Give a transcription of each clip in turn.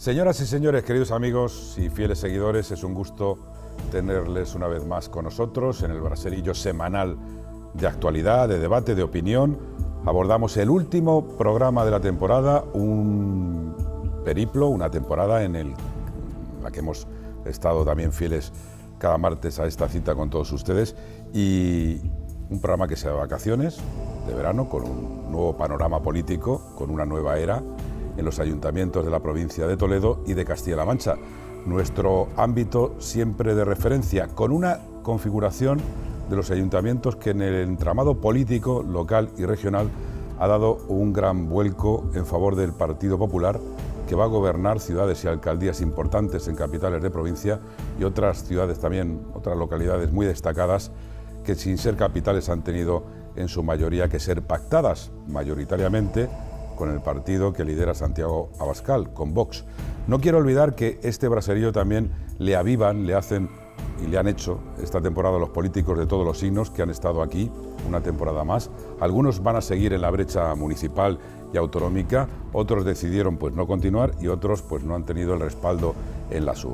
Señoras y señores, queridos amigos y fieles seguidores, es un gusto tenerles una vez más con nosotros en el braserillo semanal de actualidad, de debate, de opinión. Abordamos el último programa de la temporada, un periplo, una temporada en, el, la que hemos estado también fieles cada martes a esta cita con todos ustedes y un programa que sea de vacaciones, de verano, con un nuevo panorama político, con una nueva era en los ayuntamientos de la provincia de Toledo y de Castilla-La Mancha. Nuestro ámbito siempre de referencia, con una configuración de los ayuntamientos que en el entramado político, local y regional ha dado un gran vuelco en favor del Partido Popular, que va a gobernar ciudades y alcaldías importantes en capitales de provincia y otras ciudades también, otras localidades muy destacadas, que sin ser capitales han tenido en su mayoría que ser pactadas mayoritariamente con el partido que lidera Santiago Abascal, con Vox. No quiero olvidar que este braserío también le avivan, le hacen y le han hecho esta temporada los políticos de todos los signos que han estado aquí una temporada más. Algunos van a seguir en la brecha municipal y autonómica, otros decidieron pues no continuar y otros pues no han tenido el respaldo en en las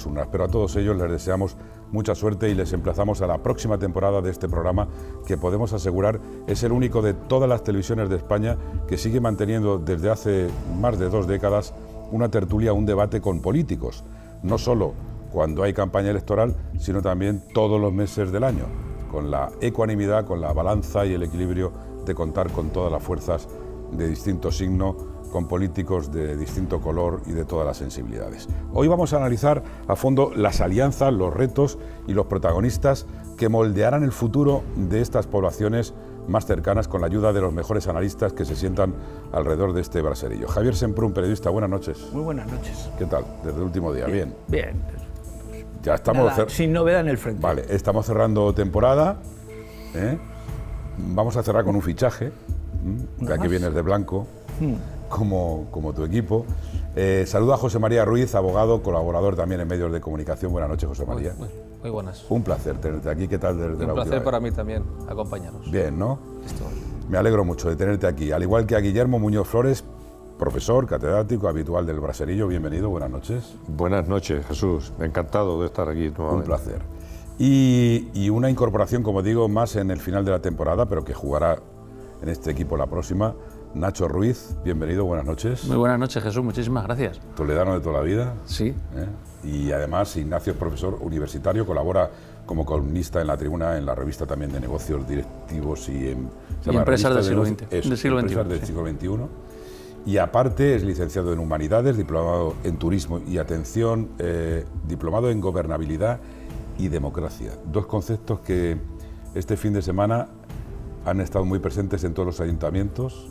urnas. Pero a todos ellos les deseamos mucha suerte y les emplazamos a la próxima temporada de este programa que podemos asegurar es el único de todas las televisiones de España que sigue manteniendo desde hace más de dos décadas una tertulia, un debate con políticos, no solo cuando hay campaña electoral, sino también todos los meses del año, con la ecuanimidad, con la balanza y el equilibrio de contar con todas las fuerzas de distinto signo con políticos de distinto color y de todas las sensibilidades. Hoy vamos a analizar a fondo las alianzas, los retos y los protagonistas que moldearán el futuro de estas poblaciones más cercanas con la ayuda de los mejores analistas que se sientan alrededor de este braserillo. Javier Semprún, periodista, buenas noches. Muy buenas noches. ¿Qué tal? Desde el último día, bien. Bien. Ya estamos sin novedad en el frente. Vale, estamos cerrando temporada. ¿eh? Vamos a cerrar con un fichaje, ya que vienes de blanco. Hmm como, como tu equipo. Eh, saludo a José María Ruiz, abogado, colaborador también en medios de comunicación. Buenas noches, José María. Muy, buenas. Un placer tenerte aquí. ¿Qué tal desde Un la Un placer para mí también, acompañarnos Bien, ¿no? Me alegro mucho de tenerte aquí, al igual que a Guillermo Muñoz Flores, profesor, catedrático, habitual del Braserillo. Bienvenido, buenas noches. Buenas noches, Jesús. Encantado de estar aquí Un placer. Y, y una incorporación, como digo, más en el final de la temporada, pero que jugará en este equipo la próxima, Nacho Ruiz, bienvenido, buenas noches. Muy buenas noches, Jesús, muchísimas gracias. Toledano de toda la vida. Sí. ¿Eh? Y además, Ignacio es profesor universitario, colabora como columnista en la tribuna, en la revista también de negocios directivos y, en, empresas del siglo, siglo XXI. Y aparte es licenciado en Humanidades, diplomado en Turismo y Atención, eh, diplomado en Gobernabilidad y Democracia. Dos conceptos que este fin de semana han estado muy presentes en todos los ayuntamientos.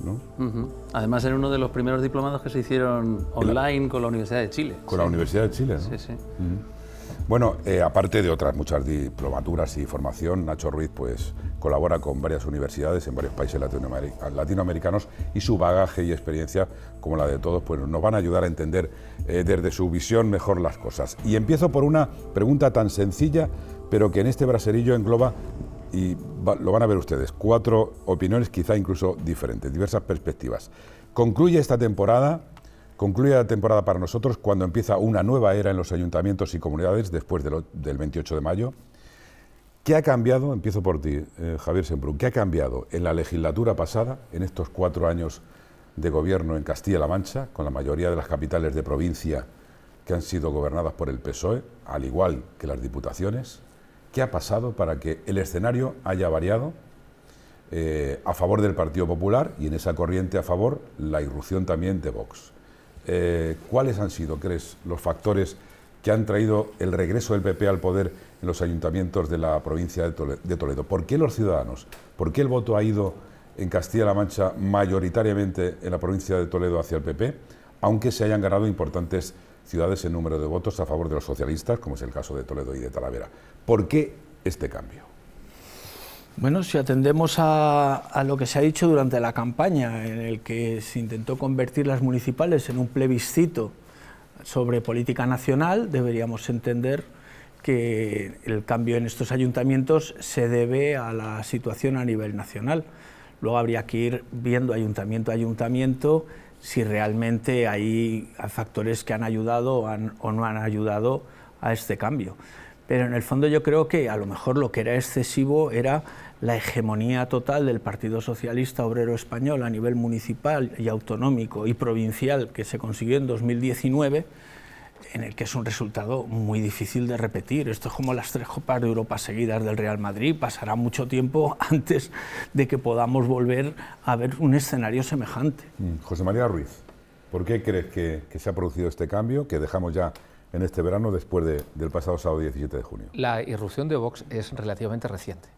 Además, era uno de los primeros diplomados que se hicieron online con la Universidad de Chile. Con la Universidad de Chile, Sí, sí. Bueno, eh, aparte de otras muchas diplomaturas y formación, Nacho Ruiz pues, colabora con varias universidades en varios países latinoamericanos y su bagaje y experiencia, como la de todos, pues, nos van a ayudar a entender eh, desde su visión mejor las cosas. Y empiezo por una pregunta tan sencilla, pero que en este braserillo engloba y lo van a ver ustedes, cuatro opiniones quizá incluso diferentes, diversas perspectivas. Concluye esta temporada, concluye la temporada para nosotros cuando empieza una nueva era en los ayuntamientos y comunidades después del 28 de mayo. ¿Qué ha cambiado? Empiezo por ti, eh, Javier Sembrún. ¿Qué ha cambiado en la legislatura pasada, en estos cuatro años de gobierno en Castilla-La Mancha, con la mayoría de las capitales de provincia que han sido gobernadas por el PSOE, al igual que las diputaciones? ¿Qué ha pasado para que el escenario haya variado eh, a favor del Partido Popular y en esa corriente a favor la irrupción también de Vox? Eh, ¿Cuáles han sido, crees, los factores que han traído el regreso del PP al poder en los ayuntamientos de la provincia de Toledo? ¿Por qué los ciudadanos? ¿Por qué el voto ha ido en Castilla-La Mancha mayoritariamente en la provincia de Toledo hacia el PP, aunque se hayan ganado importantes ciudades en número de votos a favor de los socialistas, como es el caso de Toledo y de Talavera. ¿Por qué este cambio? Bueno, si atendemos a, lo que se ha dicho durante la campaña, en el que se intentó convertir las municipales en un plebiscito sobre política nacional, deberíamos entender que el cambio en estos ayuntamientos se debe a la situación a nivel nacional. Luego habría que ir viendo ayuntamiento a ayuntamiento si realmente hay factores que han ayudado o no han ayudado a este cambio. Pero en el fondo yo creo que a lo mejor lo que era excesivo era la hegemonía total del Partido Socialista Obrero Español a nivel municipal y autonómico y provincial que se consiguió en 2019 en el que es un resultado muy difícil de repetir. Esto es como las tres Copas de Europa seguidas del Real Madrid. Pasará mucho tiempo antes de que podamos volver a ver un escenario semejante. Mm, José María Ruiz, ¿por qué crees que, se ha producido este cambio que dejamos ya en este verano después del pasado sábado 17 de junio? La irrupción de Vox es relativamente reciente.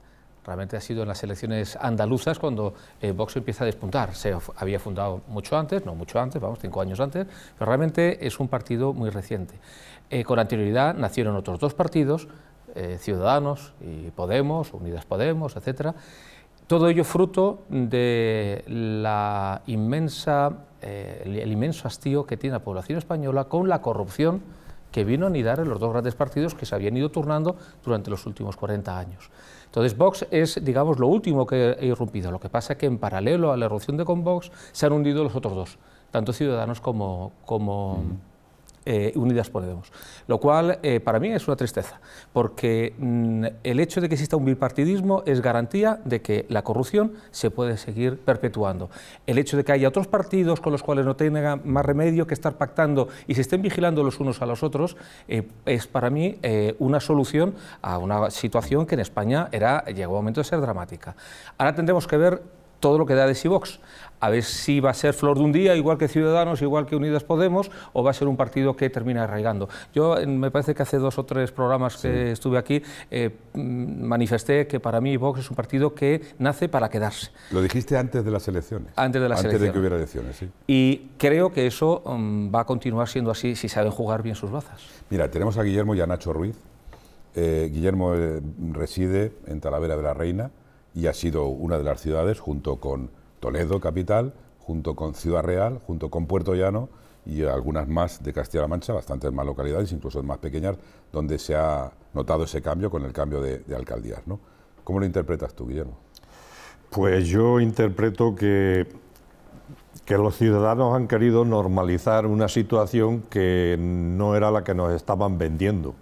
Realmente ha sido en las elecciones andaluzas cuando eh, Vox empieza a despuntar. Se había fundado mucho antes, no mucho antes, vamos, cinco años antes, pero realmente es un partido muy reciente. Eh, con anterioridad nacieron otros dos partidos, eh, Ciudadanos y Podemos, Unidas Podemos, etcétera. Todo ello fruto de la inmensa, inmenso hastío que tiene la población española con la corrupción que vino a anidar en los dos grandes partidos que se habían ido turnando durante los últimos 40 años. Entonces Vox es, digamos, lo último que ha irrumpido. Lo que pasa es que en paralelo a la erupción de Convox se han hundido los otros dos, tanto Ciudadanos como, como, mm. Eh, Unidas Podemos. Lo cual eh, para mí es una tristeza, porque mm, el hecho de que exista un bipartidismo es garantía de que la corrupción se puede seguir perpetuando. El hecho de que haya otros partidos con los cuales no tenga más remedio que estar pactando y se estén vigilando los unos a los otros eh, es para mí una solución a una situación que en España era, llegó a un momento de ser dramática. Ahora tendremos que ver todo lo que da de a ver si va a ser flor de un día, igual que Ciudadanos, igual que Unidas Podemos, o va a ser un partido que termina arraigando. Yo me parece que hace dos o tres programas que estuve aquí eh, mm, manifesté que para mí Vox es un partido que nace para quedarse. Lo dijiste antes de las elecciones. Antes de las antes de que hubiera elecciones, sí. Y creo que eso mm, va a continuar siendo así si saben jugar bien sus bazas. Mira, tenemos a Guillermo y a Nacho Ruiz. Eh, Guillermo eh, reside en Talavera de la Reina y ha sido una de las ciudades, junto con Toledo, capital, junto con Ciudad Real, junto con Puerto Llano y algunas más de Castilla-La Mancha, bastantes más localidades, incluso más pequeñas, donde se ha notado ese cambio con el cambio de, alcaldías. ¿Cómo lo interpretas tú, Guillermo? Pues yo interpreto que, que los ciudadanos han querido normalizar una situación que no era la que nos estaban vendiendo.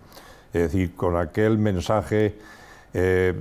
Es decir, con aquel mensaje eh,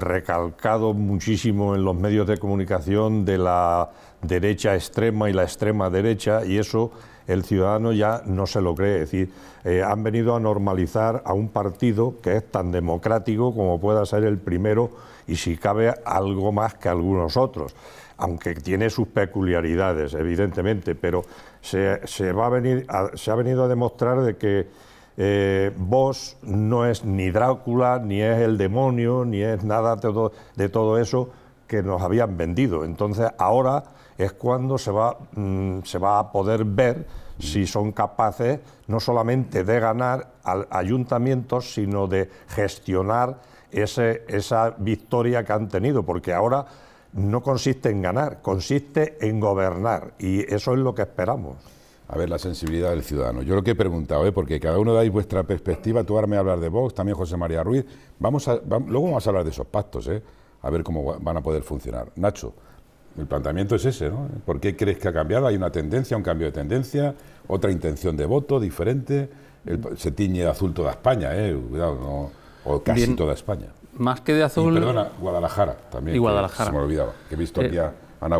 recalcado muchísimo en los medios de comunicación de la derecha extrema y la extrema derecha y eso el ciudadano ya no se lo cree. Es decir, eh, han venido a normalizar a un partido que es tan democrático como pueda ser el primero y si cabe algo más que algunos otros, aunque tiene sus peculiaridades, evidentemente, pero se, va a venir se ha venido a demostrar de que eh, vos no es ni Drácula, ni es el demonio, ni es nada de todo, eso que nos habían vendido. Entonces ahora es cuando se va, mm, se va a poder ver si mm. son capaces no solamente de ganar al ayuntamiento sino de gestionar ese, esa victoria que han tenido, porque ahora no consiste en ganar, consiste en gobernar, y eso es lo que esperamos. A ver, la sensibilidad del ciudadano. Yo lo que he preguntado, ¿eh? porque cada uno dais vuestra perspectiva, tú me hablar de Vox, también José María Ruiz. Vamos a, luego vamos a hablar de esos pactos, ¿eh? a ver cómo van a poder funcionar. Nacho, el planteamiento es ese, ¿no? ¿Por qué crees que ha cambiado? ¿Hay una tendencia, un cambio de tendencia, otra intención de voto diferente? se tiñe de azul toda España, ¿eh? Cuidado, no, o casi toda España. Más que de azul. perdona, Guadalajara también. Y Guadalajara. Se me olvidaba, he visto aquí eh, a Ana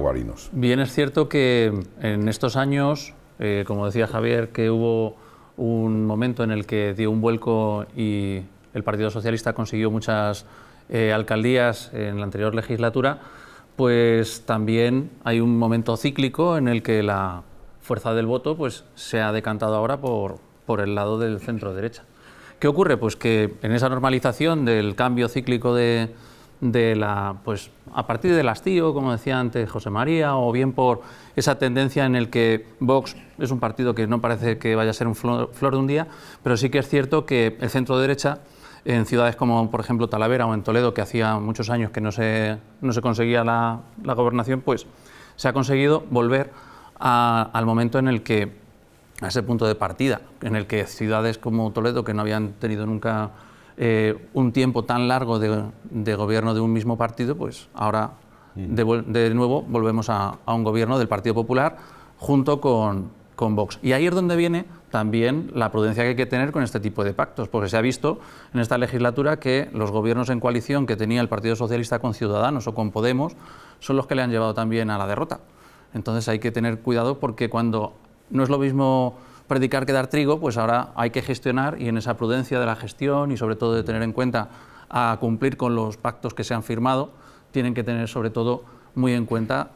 Bien, es cierto que en estos años eh, como decía Javier, que hubo un momento en el que dio un vuelco y el Partido Socialista consiguió muchas eh, alcaldías en la anterior legislatura, pues también hay un momento cíclico en el que la fuerza del voto pues, se ha decantado ahora por, por el lado del centro derecha. ¿Qué ocurre? Pues que en esa normalización del cambio cíclico de, de la, pues, a partir del hastío, como decía antes José María, o bien por esa tendencia en el que Vox es un partido que no parece que vaya a ser un flor, de un día, pero sí que es cierto que el centro derecha en ciudades como por ejemplo Talavera o en Toledo, que hacía muchos años que no se, no se conseguía la, gobernación, pues se ha conseguido volver al momento en el que, a ese punto de partida, en el que ciudades como Toledo, que no habían tenido nunca eh, un tiempo tan largo de, gobierno de un mismo partido, pues ahora mm. de, nuevo volvemos a, un gobierno del Partido Popular junto con, con Vox. Y ahí es donde viene también la prudencia que hay que tener con este tipo de pactos, porque se ha visto en esta legislatura que los gobiernos en coalición que tenía el Partido Socialista con Ciudadanos o con Podemos son los que le han llevado también a la derrota. Entonces hay que tener cuidado porque cuando no es lo mismo predicar que dar trigo, pues ahora hay que gestionar y en esa prudencia de la gestión y sobre todo de tener en cuenta a cumplir con los pactos que se han firmado, tienen que tener sobre todo muy en cuenta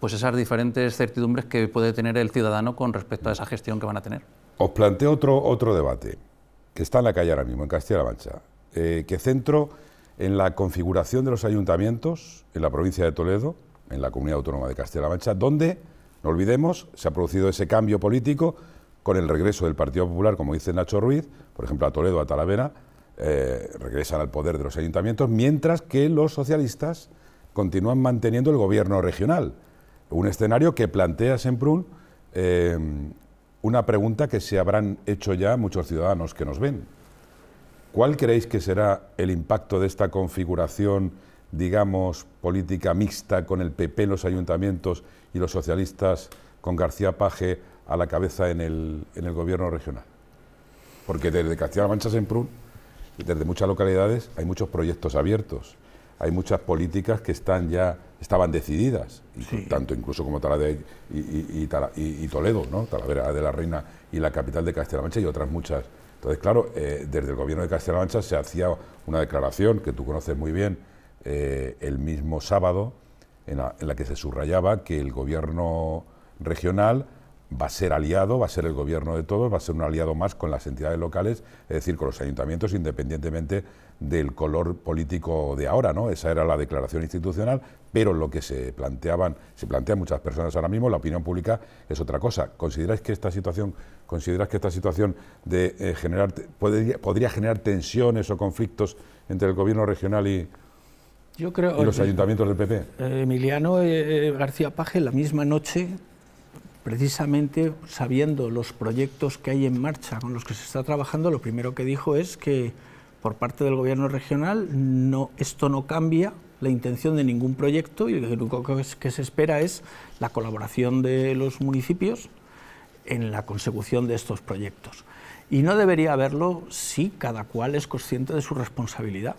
pues esas diferentes certidumbres que puede tener el ciudadano con respecto a esa gestión que van a tener. Os planteo otro, otro debate que está en la calle ahora mismo, en Castilla-La Mancha, eh, que centro en la configuración de los ayuntamientos en la provincia de Toledo, en la comunidad autónoma de Castilla-La Mancha, donde, no olvidemos, se ha producido ese cambio político con el regreso del Partido Popular, como dice Nacho Ruiz, por ejemplo a Toledo, a Talavera, eh, regresan al poder de los ayuntamientos, mientras que los socialistas continúan manteniendo el gobierno regional. Un escenario que plantea Semprún eh, una pregunta que se habrán hecho ya muchos ciudadanos que nos ven. ¿Cuál creéis que será el impacto de esta configuración, digamos, política mixta con el PP en los ayuntamientos y los socialistas con García Paje a la cabeza en el, gobierno regional. Porque desde Castilla-La Mancha Semprún, desde muchas localidades, hay muchos proyectos abiertos, hay muchas políticas que están ya estaban decididas, tanto incluso como Talavera y, y, Toledo, ¿no? Talavera de la Reina y la capital de Castilla-La Mancha y otras muchas. Entonces, claro, eh, desde el gobierno de Castilla-La Mancha se hacía una declaración que tú conoces muy bien eh, el mismo sábado, en la, que se subrayaba que el gobierno regional va a ser aliado, va a ser el gobierno de todos, va a ser un aliado más con las entidades locales, es decir, con los ayuntamientos, independientemente del color político de ahora, ¿no? Esa era la declaración institucional, pero lo que se planteaban, se plantean muchas personas ahora mismo, la opinión pública es otra cosa. ¿Consideráis que esta situación, consideras que esta situación de eh, generar podría, generar tensiones o conflictos entre el gobierno regional y yo creo, los ayuntamientos del PP. Eh, Emiliano eh, García Paje la misma noche precisamente sabiendo los proyectos que hay en marcha con los que se está trabajando, lo primero que dijo es que por parte del gobierno regional no, esto no cambia la intención de ningún proyecto y lo único que, que se espera es la colaboración de los municipios en la consecución de estos proyectos. Y no debería haberlo si cada cual es consciente de su responsabilidad.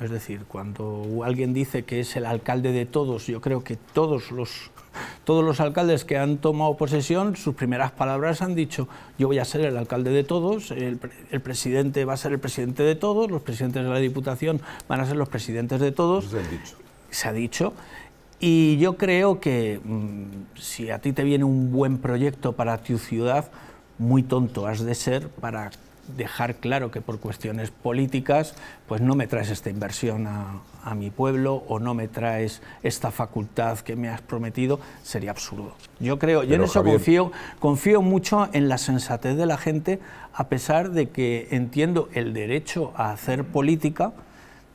Es decir, cuando alguien dice que es el alcalde de todos, yo creo que todos los todos los alcaldes que han tomado posesión, sus primeras palabras han dicho, yo voy a ser el alcalde de todos, el, presidente va a ser el presidente de todos, los presidentes de la Diputación van a ser los presidentes de todos. Se, ha dicho. Y yo creo que mm, si a ti te viene un buen proyecto para tu ciudad, muy tonto has de ser para dejar claro que por cuestiones políticas, pues no me traes esta inversión a, a mi pueblo o no me traes esta facultad que me has prometido, sería absurdo. Yo creo, yo en eso confío, confío mucho en la sensatez de la gente, a pesar de que entiendo el derecho a hacer política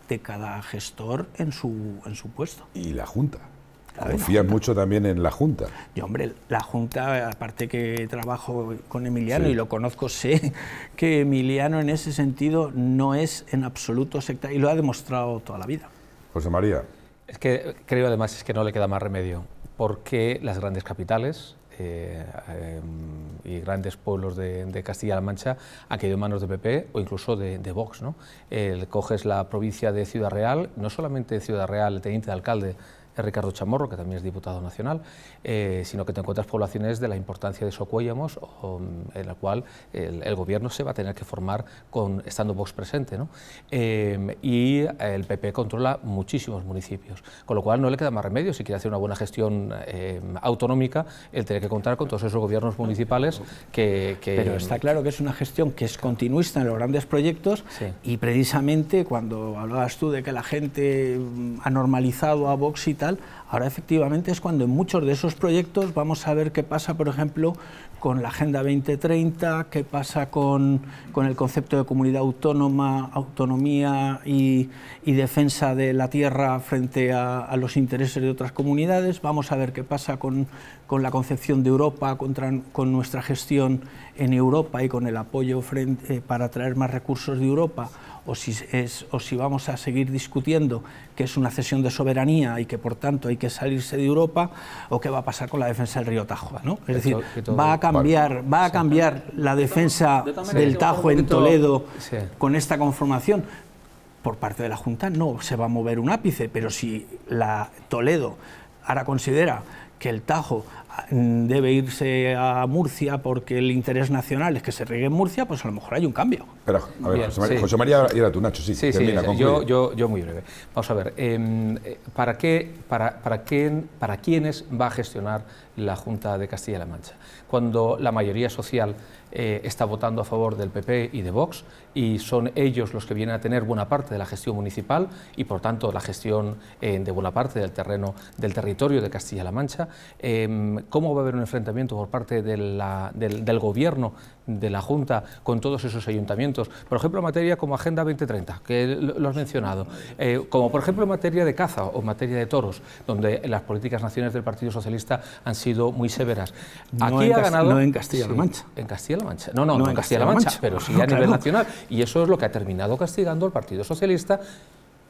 de cada gestor en su, en su puesto. Y la Junta. confía mucho también en la Junta. Yo, hombre, la Junta, aparte que trabajo con Emiliano y lo conozco, sé que Emiliano en ese sentido no es en absoluto secta y lo ha demostrado toda la vida. José María. Es que creo además es que no le queda más remedio, porque las grandes capitales eh, eh, y grandes pueblos de, Castilla-La Mancha han caído en manos de PP o incluso de, Vox. coges la provincia de Ciudad Real, no solamente Ciudad Real, el teniente de alcalde es Ricardo Chamorro, que también es diputado nacional, eh, sino que te encuentras poblaciones de la importancia de Socuéllamos, mm, en la cual el, gobierno se va a tener que formar con estando Vox presente. ¿no? Eh, y el PP controla muchísimos municipios, con lo cual no le queda más remedio si quiere hacer una buena gestión eh, autonómica el tener que contar con todos esos gobiernos municipales que, Pero está claro que es una gestión que es continuista en los grandes proyectos y precisamente cuando hablabas tú de que la gente mm, ha normalizado a Vox y tal, Ahora efectivamente es cuando en muchos de esos proyectos vamos a ver qué pasa, por ejemplo, con la Agenda 2030, qué pasa con, el concepto de comunidad autónoma, autonomía y, defensa de la tierra frente a, los intereses de otras comunidades. Vamos a ver qué pasa con, la concepción de Europa, contra, con nuestra gestión en Europa y con el apoyo eh, para traer más recursos de Europa o si, vamos a seguir discutiendo que es una cesión de soberanía y que por tanto hay que salirse de Europa, o qué va a pasar con la defensa del río Tajo. ¿no? Es decir, va a cambiar, va a cambiar la defensa del Tajo en Toledo con esta conformación. Por parte de la Junta no se va a mover un ápice, pero si la Toledo ahora considera que el Tajo debe irse a Murcia porque el interés nacional es que se riegue en Murcia, pues a lo mejor hay un cambio. Pero, José, María, sí. Nacho, sí, sí, termina, sí yo, yo, yo, muy breve. Vamos a ver, em, eh, ¿para, qué, para, para, quién, ¿para quiénes va a gestionar la Junta de Castilla-La Mancha? Cuando la mayoría social eh, está votando a favor del PP y de Vox y son ellos los que vienen a tener buena parte de la gestión municipal y por tanto la gestión eh, de buena parte del terreno del territorio de Castilla-La Mancha. Em, ¿Cómo va a haber un enfrentamiento por parte del, gobierno de la Junta con todos esos ayuntamientos? Por ejemplo, en materia como Agenda 2030, que lo has mencionado, eh, como por ejemplo en materia de caza o en materia de toros, donde las políticas nacionales del Partido Socialista han sido muy severas. Aquí ha ganado... No en Castilla-La Mancha. en castilla no, no, no, en Castilla-La Mancha, pero sí a nivel nacional. Y eso es lo que ha terminado castigando el Partido Socialista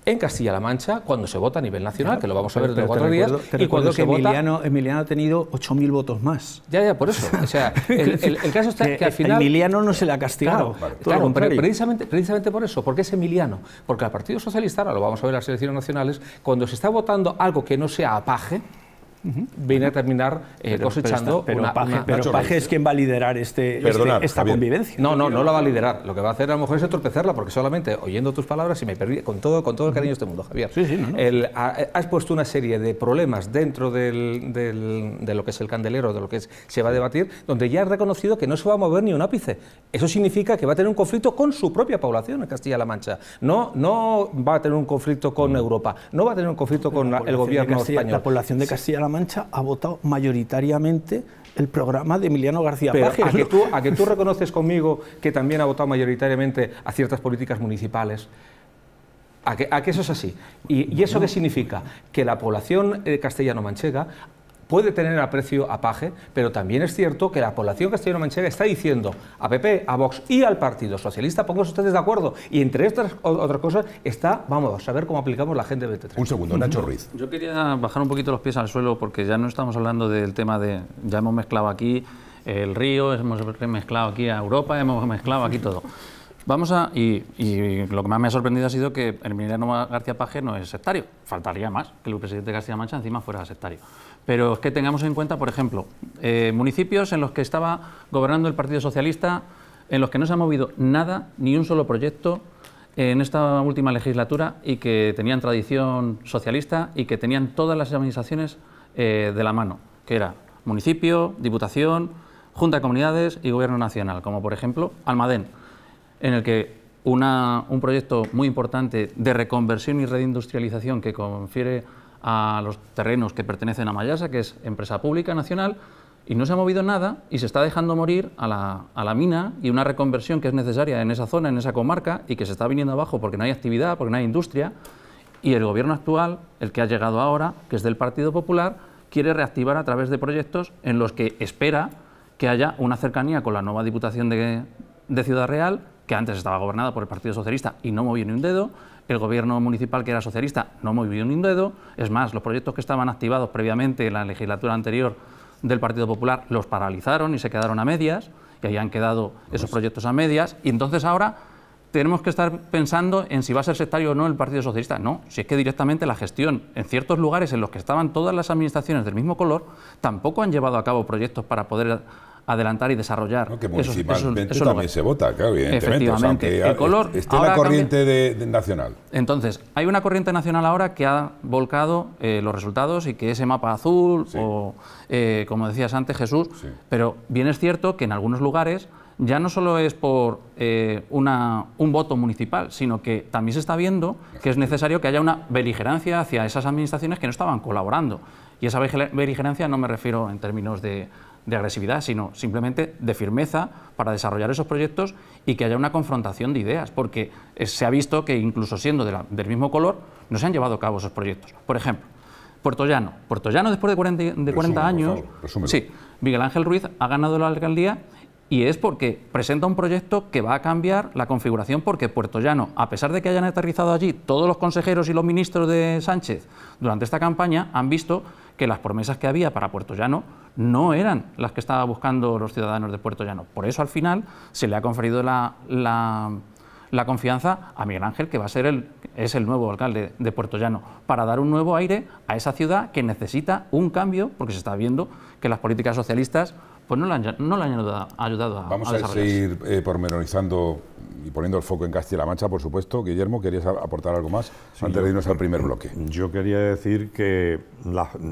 en Castilla-La Mancha cuando se vota a nivel nacional, que lo vamos a ver en cuatro días. y cuando que Emiliano, ha tenido 8.000 votos más. Ya, ya, por eso. O sea, el, caso está que, al final... Emiliano no se le ha castigado. precisamente, precisamente por eso, porque es Emiliano. Porque al Partido Socialista, ahora lo vamos a ver en las elecciones nacionales, cuando se está votando algo que no sea apaje, Vine viene a terminar eh, cosechando pero, una, pero Paje, eh, es quien va a liderar este, este esta convivencia. No, no, no la va a liderar. Lo que va a hacer a lo mejor es entorpecerla porque solamente oyendo tus palabras, y me perdí, con todo, con todo el cariño de este mundo, Javier, sí, sí, no, eh, has puesto una serie de problemas dentro de lo que es el candelero, de lo que se va a debatir, donde ya has reconocido que no se va a mover ni un ápice. Eso significa que va a tener un conflicto con su propia población en Castilla-La Mancha. No, no va a tener un conflicto con mm. Europa, no va a tener un conflicto con el gobierno español. La población de Castilla-La Mancha Mancha ha votado mayoritariamente el programa de Emiliano García ¿a que, tú, reconoces conmigo que también ha votado mayoritariamente a ciertas políticas municipales. A que, eso es así. ¿Y, eso qué significa? Que la población eh, castellano-manchega puede tener aprecio a Paje, pero también es cierto que la población castellano-manchega está diciendo a PP, a Vox y al Partido Socialista, pónganse ustedes de acuerdo. Y entre estas otras cosas está, vamos a ver cómo aplicamos la gente T3. Un segundo, Nacho Ruiz. Yo quería bajar un poquito los pies al suelo porque ya no estamos hablando del tema de, ya hemos mezclado aquí el río, hemos mezclado aquí a Europa, hemos mezclado aquí todo. Vamos a. Y, lo que más me ha sorprendido ha sido que el ministro García Page no es sectario. Faltaría más que el presidente García Mancha encima fuera sectario. Pero es que tengamos en cuenta, por ejemplo, eh, municipios en los que estaba gobernando el Partido Socialista, en los que no se ha movido nada, ni un solo proyecto en esta última legislatura y que tenían tradición socialista y que tenían todas las administraciones eh, de la mano, que era municipio, diputación, junta de comunidades y gobierno nacional, como por ejemplo Almadén en el que un proyecto muy importante de reconversión y reindustrialización que confiere a los terrenos que pertenecen a Mayasa, que es empresa pública nacional, y no se ha movido nada y se está dejando morir a la, mina y una reconversión que es necesaria en esa zona, en esa comarca y que se está viniendo abajo porque no hay actividad, porque no hay industria y el gobierno actual, el que ha llegado ahora, que es del Partido Popular, quiere reactivar a través de proyectos en los que espera que haya una cercanía con la nueva Diputación de Ciudad Real que antes estaba gobernada por el Partido Socialista y no movió ni un dedo, el gobierno municipal que era socialista no movió ni un dedo, es más, los proyectos que estaban activados previamente en la legislatura anterior del Partido Popular los paralizaron y se quedaron a medias, y ahí han quedado esos proyectos a medias, y entonces ahora tenemos que estar pensando en si va a ser sectario o no el Partido Socialista. No, si es que directamente la gestión en ciertos lugares en los que estaban todas las administraciones del mismo color tampoco han llevado a cabo proyectos para poder adelantar y desarrollar. No, que municipalmente también se vota, claro, evidentemente. Efectivamente. el color esté la corriente de, nacional. Entonces, hay una corriente nacional ahora que ha volcado eh, los resultados y que ese mapa azul, o eh, como decías antes, Jesús, pero bien es cierto que en algunos lugares ya no solo es por eh, una, un voto municipal, sino que también se está viendo que es necesario que haya una beligerancia hacia esas administraciones que no estaban colaborando. Y esa beligerancia no me refiero en términos de de agresividad, sino simplemente de firmeza para desarrollar esos proyectos y que haya una confrontación de ideas, porque se ha visto que incluso siendo del mismo color, no se han llevado a cabo esos proyectos. Por ejemplo, Puerto Llano. Puerto después de 40, años, sí, Miguel Ángel Ruiz ha ganado la alcaldía y es porque presenta un proyecto que va a cambiar la configuración porque Puerto Llano, a pesar de que hayan aterrizado allí todos los consejeros y los ministros de Sánchez durante esta campaña, han visto que las promesas que había para Puerto Llano no eran las que estaban buscando los ciudadanos de Puerto Llano. Por eso al final se le ha conferido la, la, confianza a Miguel Ángel, que va a ser es el nuevo alcalde de Puerto Llano, para dar un nuevo aire a esa ciudad que necesita un cambio, porque se está viendo que las políticas socialistas pues no la han, no ayudado, a Vamos a, seguir eh, pormenorizando y poniendo el foco en Castilla-La Mancha, por supuesto. Guillermo, ¿querías aportar algo más antes de irnos al primer eh, bloque? Yo quería decir que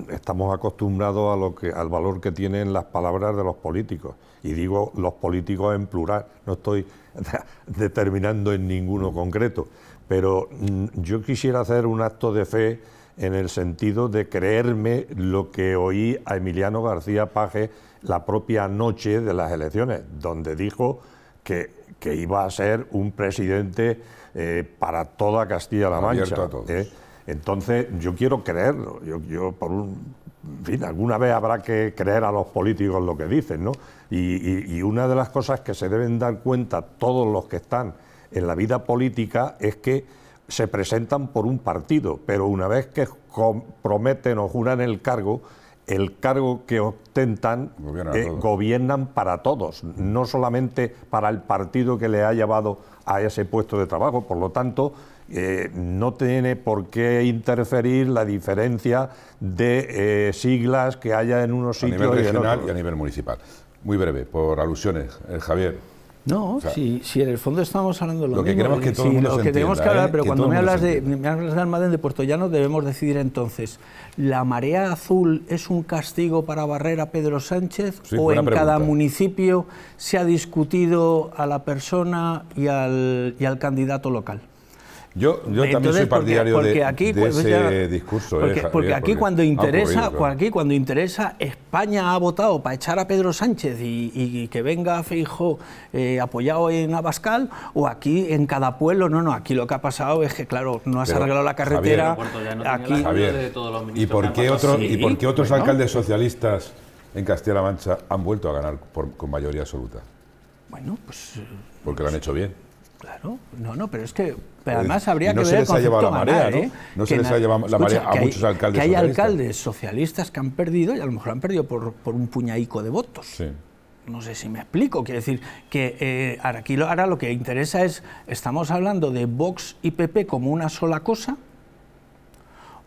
estamos acostumbrados a lo que, al valor que tienen las palabras de los políticos. Y digo los políticos en plural, no estoy determinando en ninguno concreto. Pero mm, yo quisiera hacer un acto de fe en el sentido de creerme lo que oí a Emiliano García Paje la propia noche de las elecciones, donde dijo que, que iba a ser un presidente eh, para toda Castilla-La Mancha. Eh. Entonces, yo quiero creerlo. Yo, por un, en fin, alguna vez habrá que creer a los políticos lo que dicen, ¿no? Y, y una de las cosas que se deben dar cuenta todos los que están en la vida política es que se presentan por un partido, pero una vez que comprometen o juran el cargo, el cargo que obtentan eh, gobiernan para todos, no solamente para el partido que le ha llevado a ese puesto de trabajo. Por lo tanto, eh, no tiene por qué interferir la diferencia de eh, siglas que haya en unos sitios. A nivel regional y a nivel municipal. Muy breve, por alusiones, Javier. No, si, en el fondo estamos hablando de lo, que queremos que lo que tenemos que hablar, ¿eh? pero cuando me hablas, de, me de de debemos decidir entonces, ¿la marea azul es un castigo para barrer a Pedro Sánchez o en cada municipio se ha discutido a la persona y al, y al candidato local? Yo, también soy partidario de, de, pues, ese discurso. porque, eh, aquí cuando interesa, aquí cuando interesa, España ha votado para echar a Pedro Sánchez y, que venga Feijo eh, apoyado en Abascal, o aquí en cada pueblo, no, no, aquí lo que ha pasado es que claro, no has arreglado la carretera. aquí, ¿y por qué otros, y otros alcaldes socialistas en Castilla-La Mancha han vuelto a ganar con mayoría absoluta? Bueno, pues. Porque lo han pues, hecho bien. Claro, no, no, pero es que además habría que ver el la marea, ¿no? no se les ha llevado la marea a muchos alcaldes Que hay alcaldes socialistas que han perdido y a lo mejor han perdido por, un puñadico de votos. No sé si me explico, quiere decir que eh, ahora, aquí lo, ahora lo que interesa es, ¿estamos hablando de Vox y PP como una sola cosa?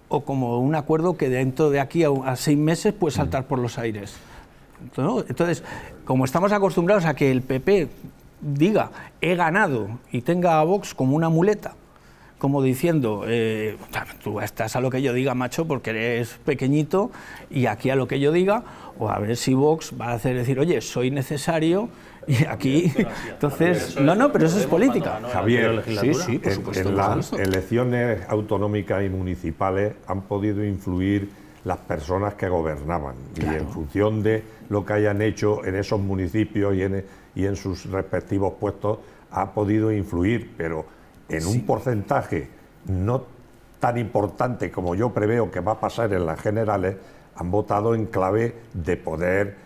¿O como un acuerdo que dentro de aquí a, seis meses puede mm. saltar por los aires? Entonces, como estamos acostumbrados a que el PP diga he ganado y tenga a Vox como una muleta, como diciendo eh, tú estás a lo que yo diga, macho, porque eres pequeñito y aquí a lo que yo diga, o a ver si Vox va a hacer decir, oye, soy necesario y aquí, entonces, no, no, pero eso es política. Javier, sí, sí, en, las elecciones autonómicas y municipales han podido influir las personas que gobernaban y en función de lo que hayan hecho en esos municipios y en e, y en sus respectivos puestos ha podido influir, pero en un porcentaje no tan importante como yo preveo que va a pasar en las generales, han votado en clave de poder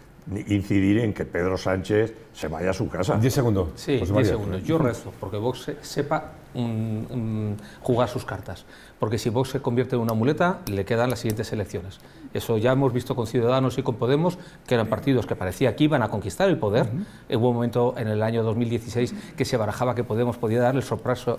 incidir en que Pedro Sánchez se vaya a su casa. Diez segundos. Sí, diez segundos. Yo resto porque Vox sepa jugar sus cartas. Porque si Vox se convierte en una muleta, le quedan las siguientes elecciones. Eso ya hemos visto con Ciudadanos y con Podemos, que eran partidos que parecía que iban a conquistar el poder. en Hubo un momento en el año 2016 que se barajaba que Podemos podía dar el sorpraso,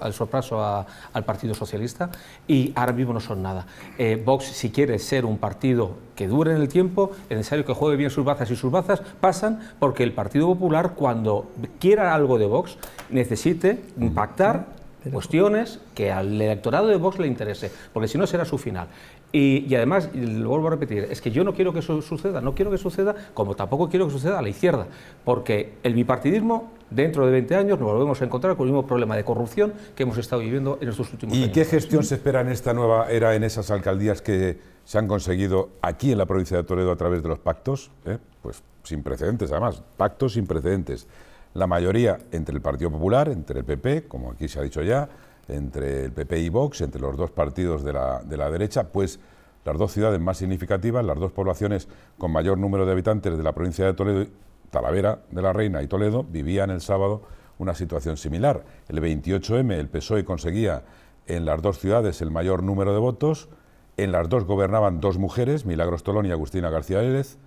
al Partido Socialista y ahora mismo no son nada. Eh, Vox, si quiere ser un partido que dure en el tiempo, es necesario que juegue bien sus bazas y sus bazas pasan porque el Partido Popular, cuando quiera algo de Vox, necesite impactar cuestiones que al electorado de Vox le interese, porque si no será su final. Y, además, lo vuelvo a repetir, es que yo no quiero que eso suceda, no quiero que suceda, como tampoco quiero que suceda a la izquierda, porque el bipartidismo, dentro de 20 años, nos volvemos a encontrar con el mismo problema de corrupción que hemos estado viviendo en estos últimos años. ¿Y qué gestión se espera en esta nueva era, en esas alcaldías que se han conseguido aquí en la provincia de Toledo a través de los pactos? ¿Eh? Pues sin precedentes, además, pactos sin precedentes. La mayoría entre el Partido Popular, entre el PP, como aquí se ha dicho ya, entre el PP y Vox, entre los dos partidos de la, derecha, pues las dos ciudades más significativas, las dos poblaciones con mayor número de habitantes de la provincia de Toledo, Talavera de la Reina y Toledo, vivían el sábado una situación similar. El 28M, el PSOE conseguía en las dos ciudades el mayor número de votos, en las dos gobernaban dos mujeres, Milagros Tolón y Agustina García Vélez,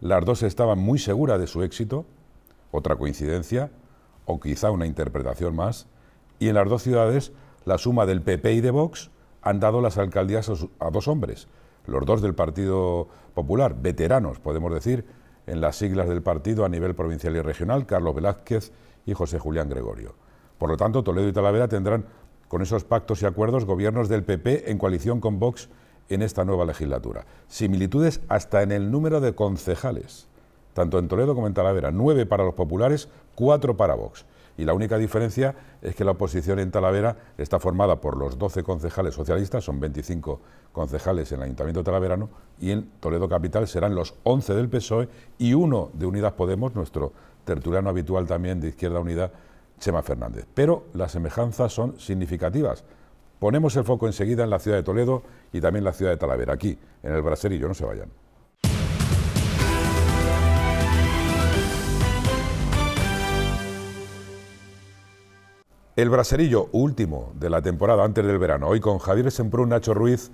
las dos estaban muy seguras de su éxito, otra coincidencia, o quizá una interpretación más, y en las dos ciudades la suma del PP y de Vox han dado las alcaldías a, dos hombres, los dos del Partido Popular, veteranos, podemos decir, en las siglas del partido a nivel provincial y regional, Carlos Velázquez y José Julián Gregorio. Por lo tanto, Toledo y Talavera tendrán con esos pactos y acuerdos gobiernos del PP en coalición con Vox en esta nueva legislatura. Similitudes hasta en el número de concejales, tanto en Toledo como en Talavera, nueve para los populares, cuatro para Vox y la única diferencia es que la oposición en Talavera está formada por los 12 concejales socialistas, son 25 concejales en el Ayuntamiento Talaverano y en Toledo Capital serán los 11 del PSOE y uno de Unidas Podemos, nuestro tertuliano habitual también de Izquierda Unida, Chema Fernández. Pero las semejanzas son significativas. Ponemos el foco enseguida en la ciudad de Toledo y también en la ciudad de Talavera, aquí, en el Braserillo, no se vayan. El braserillo último de la temporada antes del verano, hoy con Javier Semprún, Nacho Ruiz,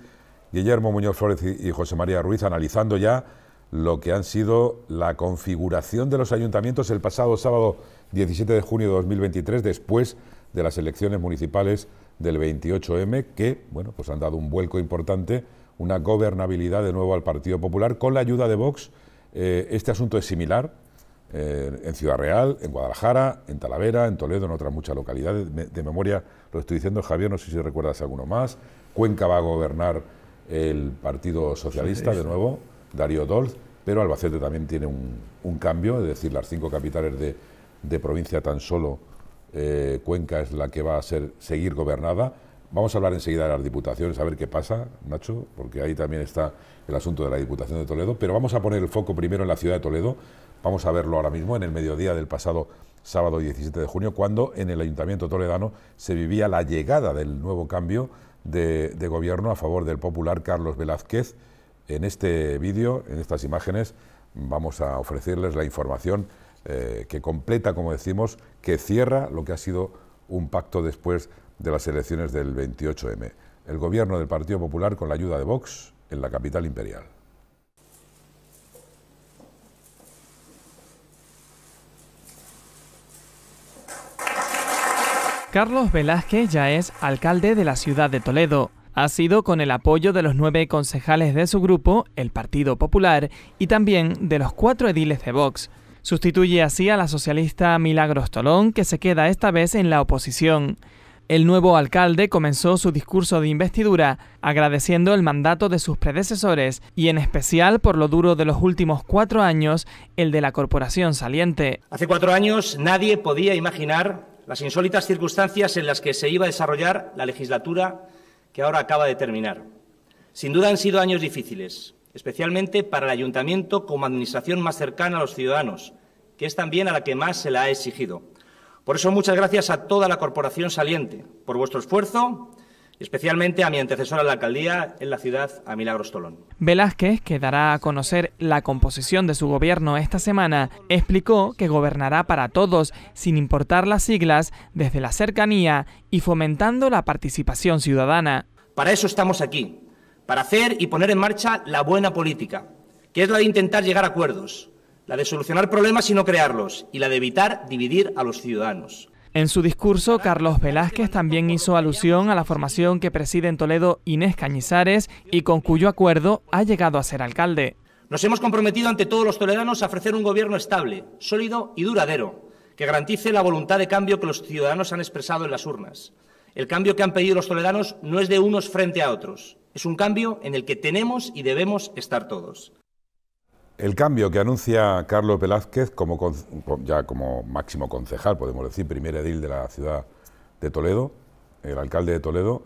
Guillermo Muñoz Flores y José María Ruiz, analizando ya lo que han sido la configuración de los ayuntamientos el pasado sábado 17 de junio de 2023, después de las elecciones municipales del 28M, que bueno, pues han dado un vuelco importante, una gobernabilidad de nuevo al Partido Popular con la ayuda de Vox. Eh, este asunto es similar, en Ciudad Real, en Guadalajara, en Talavera, en Toledo, en otras muchas localidades. de memoria lo estoy diciendo, Javier, no sé si recuerdas alguno más. Cuenca va a gobernar el Partido Socialista de nuevo, Darío Dolz, pero Albacete también tiene un, un, cambio, es decir, las cinco capitales de, provincia tan solo eh, Cuenca es la que va a ser, seguir gobernada. Vamos a hablar enseguida de las diputaciones, a ver qué pasa, Nacho, porque ahí también está el asunto de la Diputación de Toledo, pero vamos a poner el foco primero en la ciudad de Toledo, Vamos a verlo ahora mismo en el mediodía del pasado sábado 17 de junio, cuando en el Ayuntamiento Toledano se vivía la llegada del nuevo cambio de, gobierno a favor del popular Carlos Velázquez. En este vídeo, en estas imágenes, vamos a ofrecerles la información eh, que completa, como decimos, que cierra lo que ha sido un pacto después de las elecciones del 28M. El gobierno del Partido Popular con la ayuda de Vox en la capital imperial. Carlos Velázquez ya es alcalde de la ciudad de Toledo. Ha sido con el apoyo de los nueve concejales de su grupo, el Partido Popular, y también de los cuatro ediles de Vox. Sustituye así a la socialista Milagros Tolón, que se queda esta vez en la oposición. El nuevo alcalde comenzó su discurso de investidura agradeciendo el mandato de sus predecesores y en especial por lo duro de los últimos cuatro años, el de la corporación saliente. Hace cuatro años nadie podía imaginar las insólitas circunstancias en las que se iba a desarrollar la legislatura que ahora acaba de terminar. Sin duda han sido años difíciles, especialmente para el ayuntamiento como administración más cercana a los ciudadanos, que es también a la que más se la ha exigido. Por eso, muchas gracias a toda la corporación saliente por vuestro esfuerzo especialmente a mi antecesora en la alcaldía en la ciudad, a Milagros Tolón. Velázquez, que dará a conocer la composición de su gobierno esta semana, explicó que gobernará para todos, sin importar las siglas, desde la cercanía y fomentando la participación ciudadana. Para eso estamos aquí, para hacer y poner en marcha la buena política, que es la de intentar llegar a acuerdos, la de solucionar problemas y no crearlos, y la de evitar dividir a los ciudadanos. En su discurso, Carlos Velázquez también hizo alusión a la formación que preside en Toledo Inés Cañizares y con cuyo acuerdo ha llegado a ser alcalde. Nos hemos comprometido ante todos los toledanos a ofrecer un gobierno estable, sólido y duradero, que garantice la voluntad de cambio que los ciudadanos han expresado en las urnas. El cambio que han pedido los toledanos no es de unos frente a otros, es un cambio en el que tenemos y debemos estar todos. El cambio que anuncia Carlos Velázquez como ya como máximo concejal, podemos decir, primer edil de la ciudad de Toledo, el alcalde de Toledo,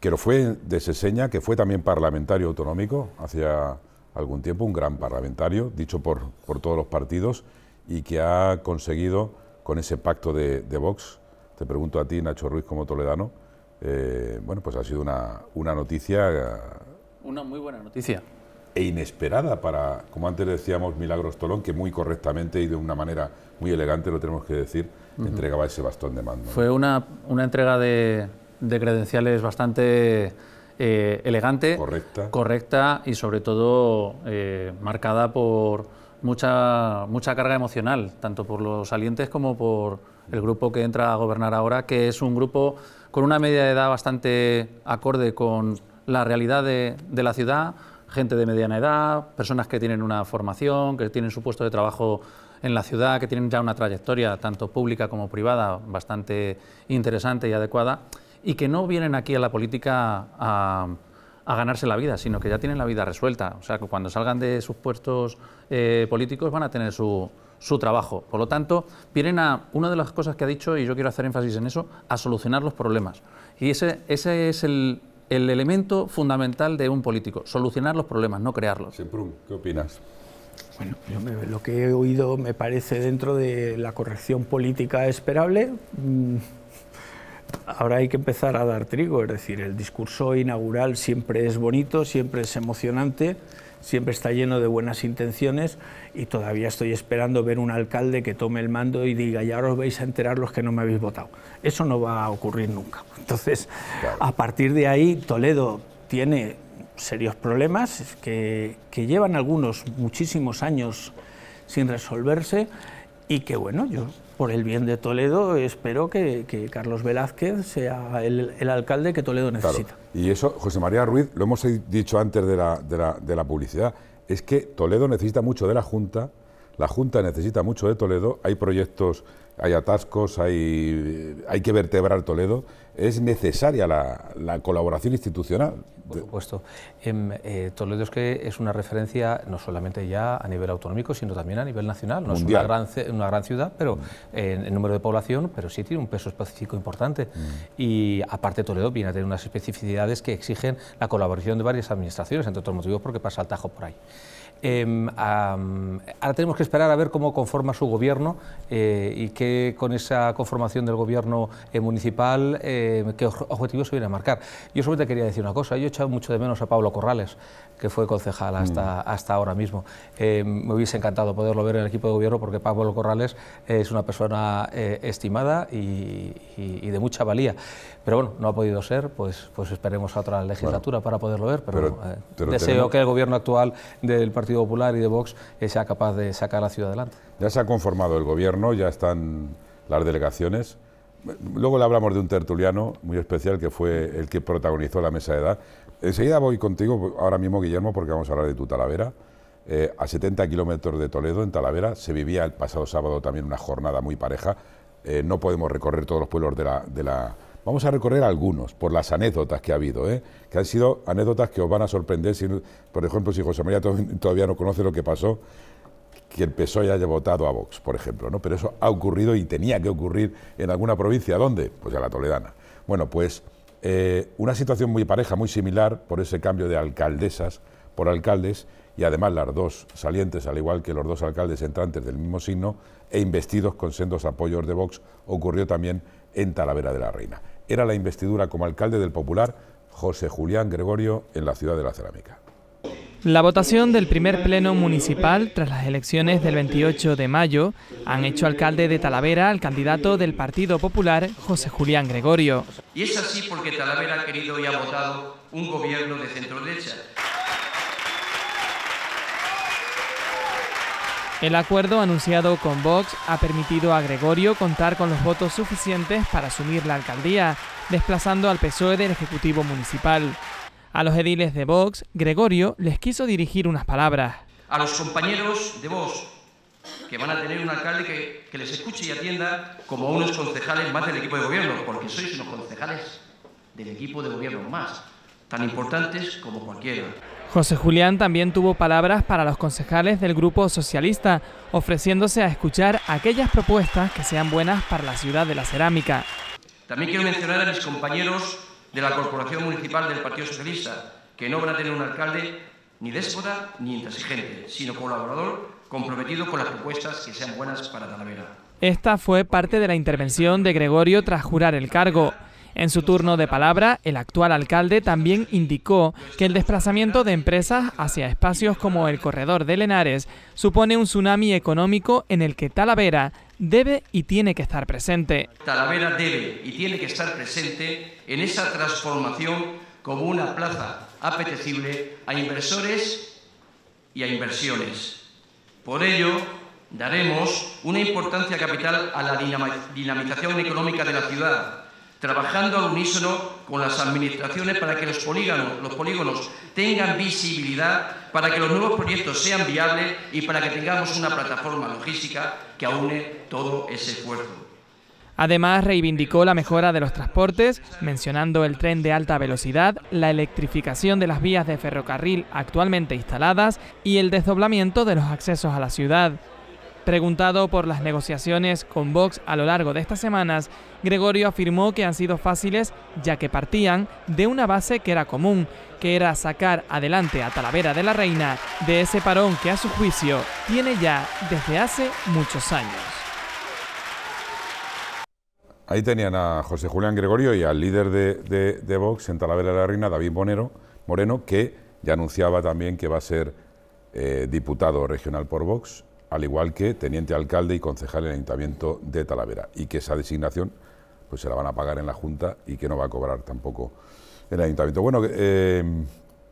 que lo fue de Seseña, que fue también parlamentario autonómico hacía algún tiempo, un gran parlamentario, dicho por, por todos los partidos, y que ha conseguido con ese pacto de, Vox, te pregunto a ti, Nacho Ruiz, como toledano, eh, bueno, pues ha sido una noticia... Eh, una muy buena noticia e inesperada para, como antes decíamos, Milagros Tolón, que muy correctamente y de una manera muy elegante, lo tenemos que decir, entregaba ese bastón de mando. Fue una, entrega de, credenciales bastante eh, elegante, correcta. correcta y sobre todo eh, marcada por mucha, mucha carga emocional, tanto por los salientes como por el grupo que entra a gobernar ahora, que es un grupo con una media de edad bastante acorde con la realidad de, de la ciudad, gente de mediana edad, personas que tienen una formación, que tienen su puesto de trabajo en la ciudad, que tienen ya una trayectoria tanto pública como privada bastante interesante y adecuada, y que no vienen aquí a la política a, ganarse la vida, sino que ya tienen la vida resuelta. O sea, que cuando salgan de sus puestos eh, políticos van a tener su, su trabajo. Por lo tanto, vienen a, una de las cosas que ha dicho, y yo quiero hacer énfasis en eso, a solucionar los problemas. Y ese, ese es el, el elemento fundamental de un político, solucionar los problemas, no crearlos. ¿qué opinas? Bueno, yo lo que he oído me parece dentro de la corrección política esperable. Mm, ahora hay que empezar a dar trigo, es decir, el discurso inaugural siempre es bonito, siempre es emocionante, siempre está lleno de buenas intenciones y todavía estoy esperando ver un alcalde que tome el mando y diga, ya os vais a enterar los que no me habéis votado. Eso no va a ocurrir nunca. Entonces, a partir de ahí, Toledo tiene serios problemas que, que llevan algunos muchísimos años sin resolverse y que, bueno, yo por el bien de Toledo, espero que, Carlos Velázquez sea el, alcalde que Toledo necesita. Y eso, José María Ruiz, lo hemos dicho antes de la, de la, publicidad, es que Toledo necesita mucho de la Junta, la Junta necesita mucho de Toledo, hay proyectos, hay atascos, hay, hay que vertebrar Toledo es necesaria la, colaboración institucional. Por supuesto. Em, eh, Toledo es que es una referencia no solamente ya a nivel autonómico, sino también a nivel nacional. No es una gran, ciudad pero mm. en número de población, pero sí tiene un peso específico importante. Mm. Y aparte Toledo viene a tener unas especificidades que exigen la colaboración de varias administraciones, entre otros motivos porque pasa el tajo por ahí. Em, ahora tenemos que esperar a ver cómo conforma su gobierno eh, y qué con esa conformación del gobierno eh, municipal, eh, qué objetivos se viene a marcar. Yo solamente quería decir una cosa, yo he echado mucho de menos a Pablo Corrales, que fue concejal hasta, mm. hasta ahora mismo. Em, me hubiese encantado poderlo ver en el equipo de gobierno porque Pablo Corrales es una persona estimada y, de mucha valía. Pero bueno, no ha podido ser, pues, pues esperemos a otra legislatura para poderlo ver, pero, deseo que el gobierno actual del Partido Popular y de Vox eh, sea capaz de sacar la ciudad adelante. Ya se ha conformado el gobierno, ya están las delegaciones. Luego le hablamos de un tertuliano muy especial que fue el que protagonizó la mesa de edad. Enseguida voy contigo, ahora mismo Guillermo, porque vamos a hablar de tu Talavera. Eh, a 70 kilómetros de Toledo, en Talavera, se vivía el pasado sábado también una jornada muy pareja. Eh, no podemos recorrer todos los pueblos de la Vamos a recorrer algunos por las anécdotas que ha habido, ¿eh? que han sido anécdotas que os van a sorprender. Si, por ejemplo, si José María todavía no conoce lo que pasó, que el PSOE haya votado a Vox, por ejemplo. ¿no? Pero eso ha ocurrido y tenía que ocurrir en alguna provincia. ¿Dónde? Pues a la Toledana. Bueno, pues eh, una situación muy pareja, muy similar por ese cambio de alcaldesas por alcaldes y además las dos salientes, al igual que los dos alcaldes entrantes del mismo signo e investidos con sendos apoyos de Vox, ocurrió también en Talavera de la Reina era la investidura como alcalde del Popular José Julián Gregorio en la ciudad de la Cerámica. La votación del primer pleno municipal tras las elecciones del 28 de mayo han hecho alcalde de Talavera al candidato del Partido Popular, José Julián Gregorio. Y es así porque Talavera ha querido y ha votado un gobierno de centro derecha. El acuerdo anunciado con Vox ha permitido a Gregorio contar con los votos suficientes para asumir la alcaldía, desplazando al PSOE del Ejecutivo Municipal. A los ediles de Vox, Gregorio les quiso dirigir unas palabras. A los compañeros de Vox, que van a tener un alcalde que, les escuche y atienda como unos concejales más del equipo de gobierno, porque sois unos concejales del equipo de gobierno más, tan importantes como cualquiera. José Julián también tuvo palabras para los concejales del Grupo Socialista, ofreciéndose a escuchar aquellas propuestas que sean buenas para la ciudad de la cerámica. También quiero mencionar a mis compañeros de la Corporación Municipal del Partido Socialista, que no van a tener un alcalde ni déspota ni intransigente, sino colaborador comprometido con las propuestas que sean buenas para Talavera. Esta fue parte de la intervención de Gregorio tras jurar el cargo. En su turno de palabra, el actual alcalde también indicó que el desplazamiento de empresas hacia espacios como el corredor de Lenares supone un tsunami económico en el que Talavera debe y tiene que estar presente. Talavera debe y tiene que estar presente en esa transformación como una plaza apetecible a inversores y a inversiones. Por ello, daremos una importancia capital a la dinamización económica de la ciudad trabajando a unísono con las administraciones para que los polígonos, los polígonos tengan visibilidad, para que los nuevos proyectos sean viables y para que tengamos una plataforma logística que aúne todo ese esfuerzo. Además, reivindicó la mejora de los transportes, mencionando el tren de alta velocidad, la electrificación de las vías de ferrocarril actualmente instaladas y el desdoblamiento de los accesos a la ciudad. Preguntado por las negociaciones con Vox a lo largo de estas semanas, Gregorio afirmó que han sido fáciles ya que partían de una base que era común, que era sacar adelante a Talavera de la Reina de ese parón que a su juicio tiene ya desde hace muchos años. Ahí tenían a José Julián Gregorio y al líder de, Vox en Talavera de la Reina, David Monero, Moreno, que ya anunciaba también que va a ser eh, diputado regional por Vox al igual que teniente alcalde y concejal en el Ayuntamiento de Talavera, y que esa designación pues se la van a pagar en la Junta y que no va a cobrar tampoco el Ayuntamiento. Bueno, eh,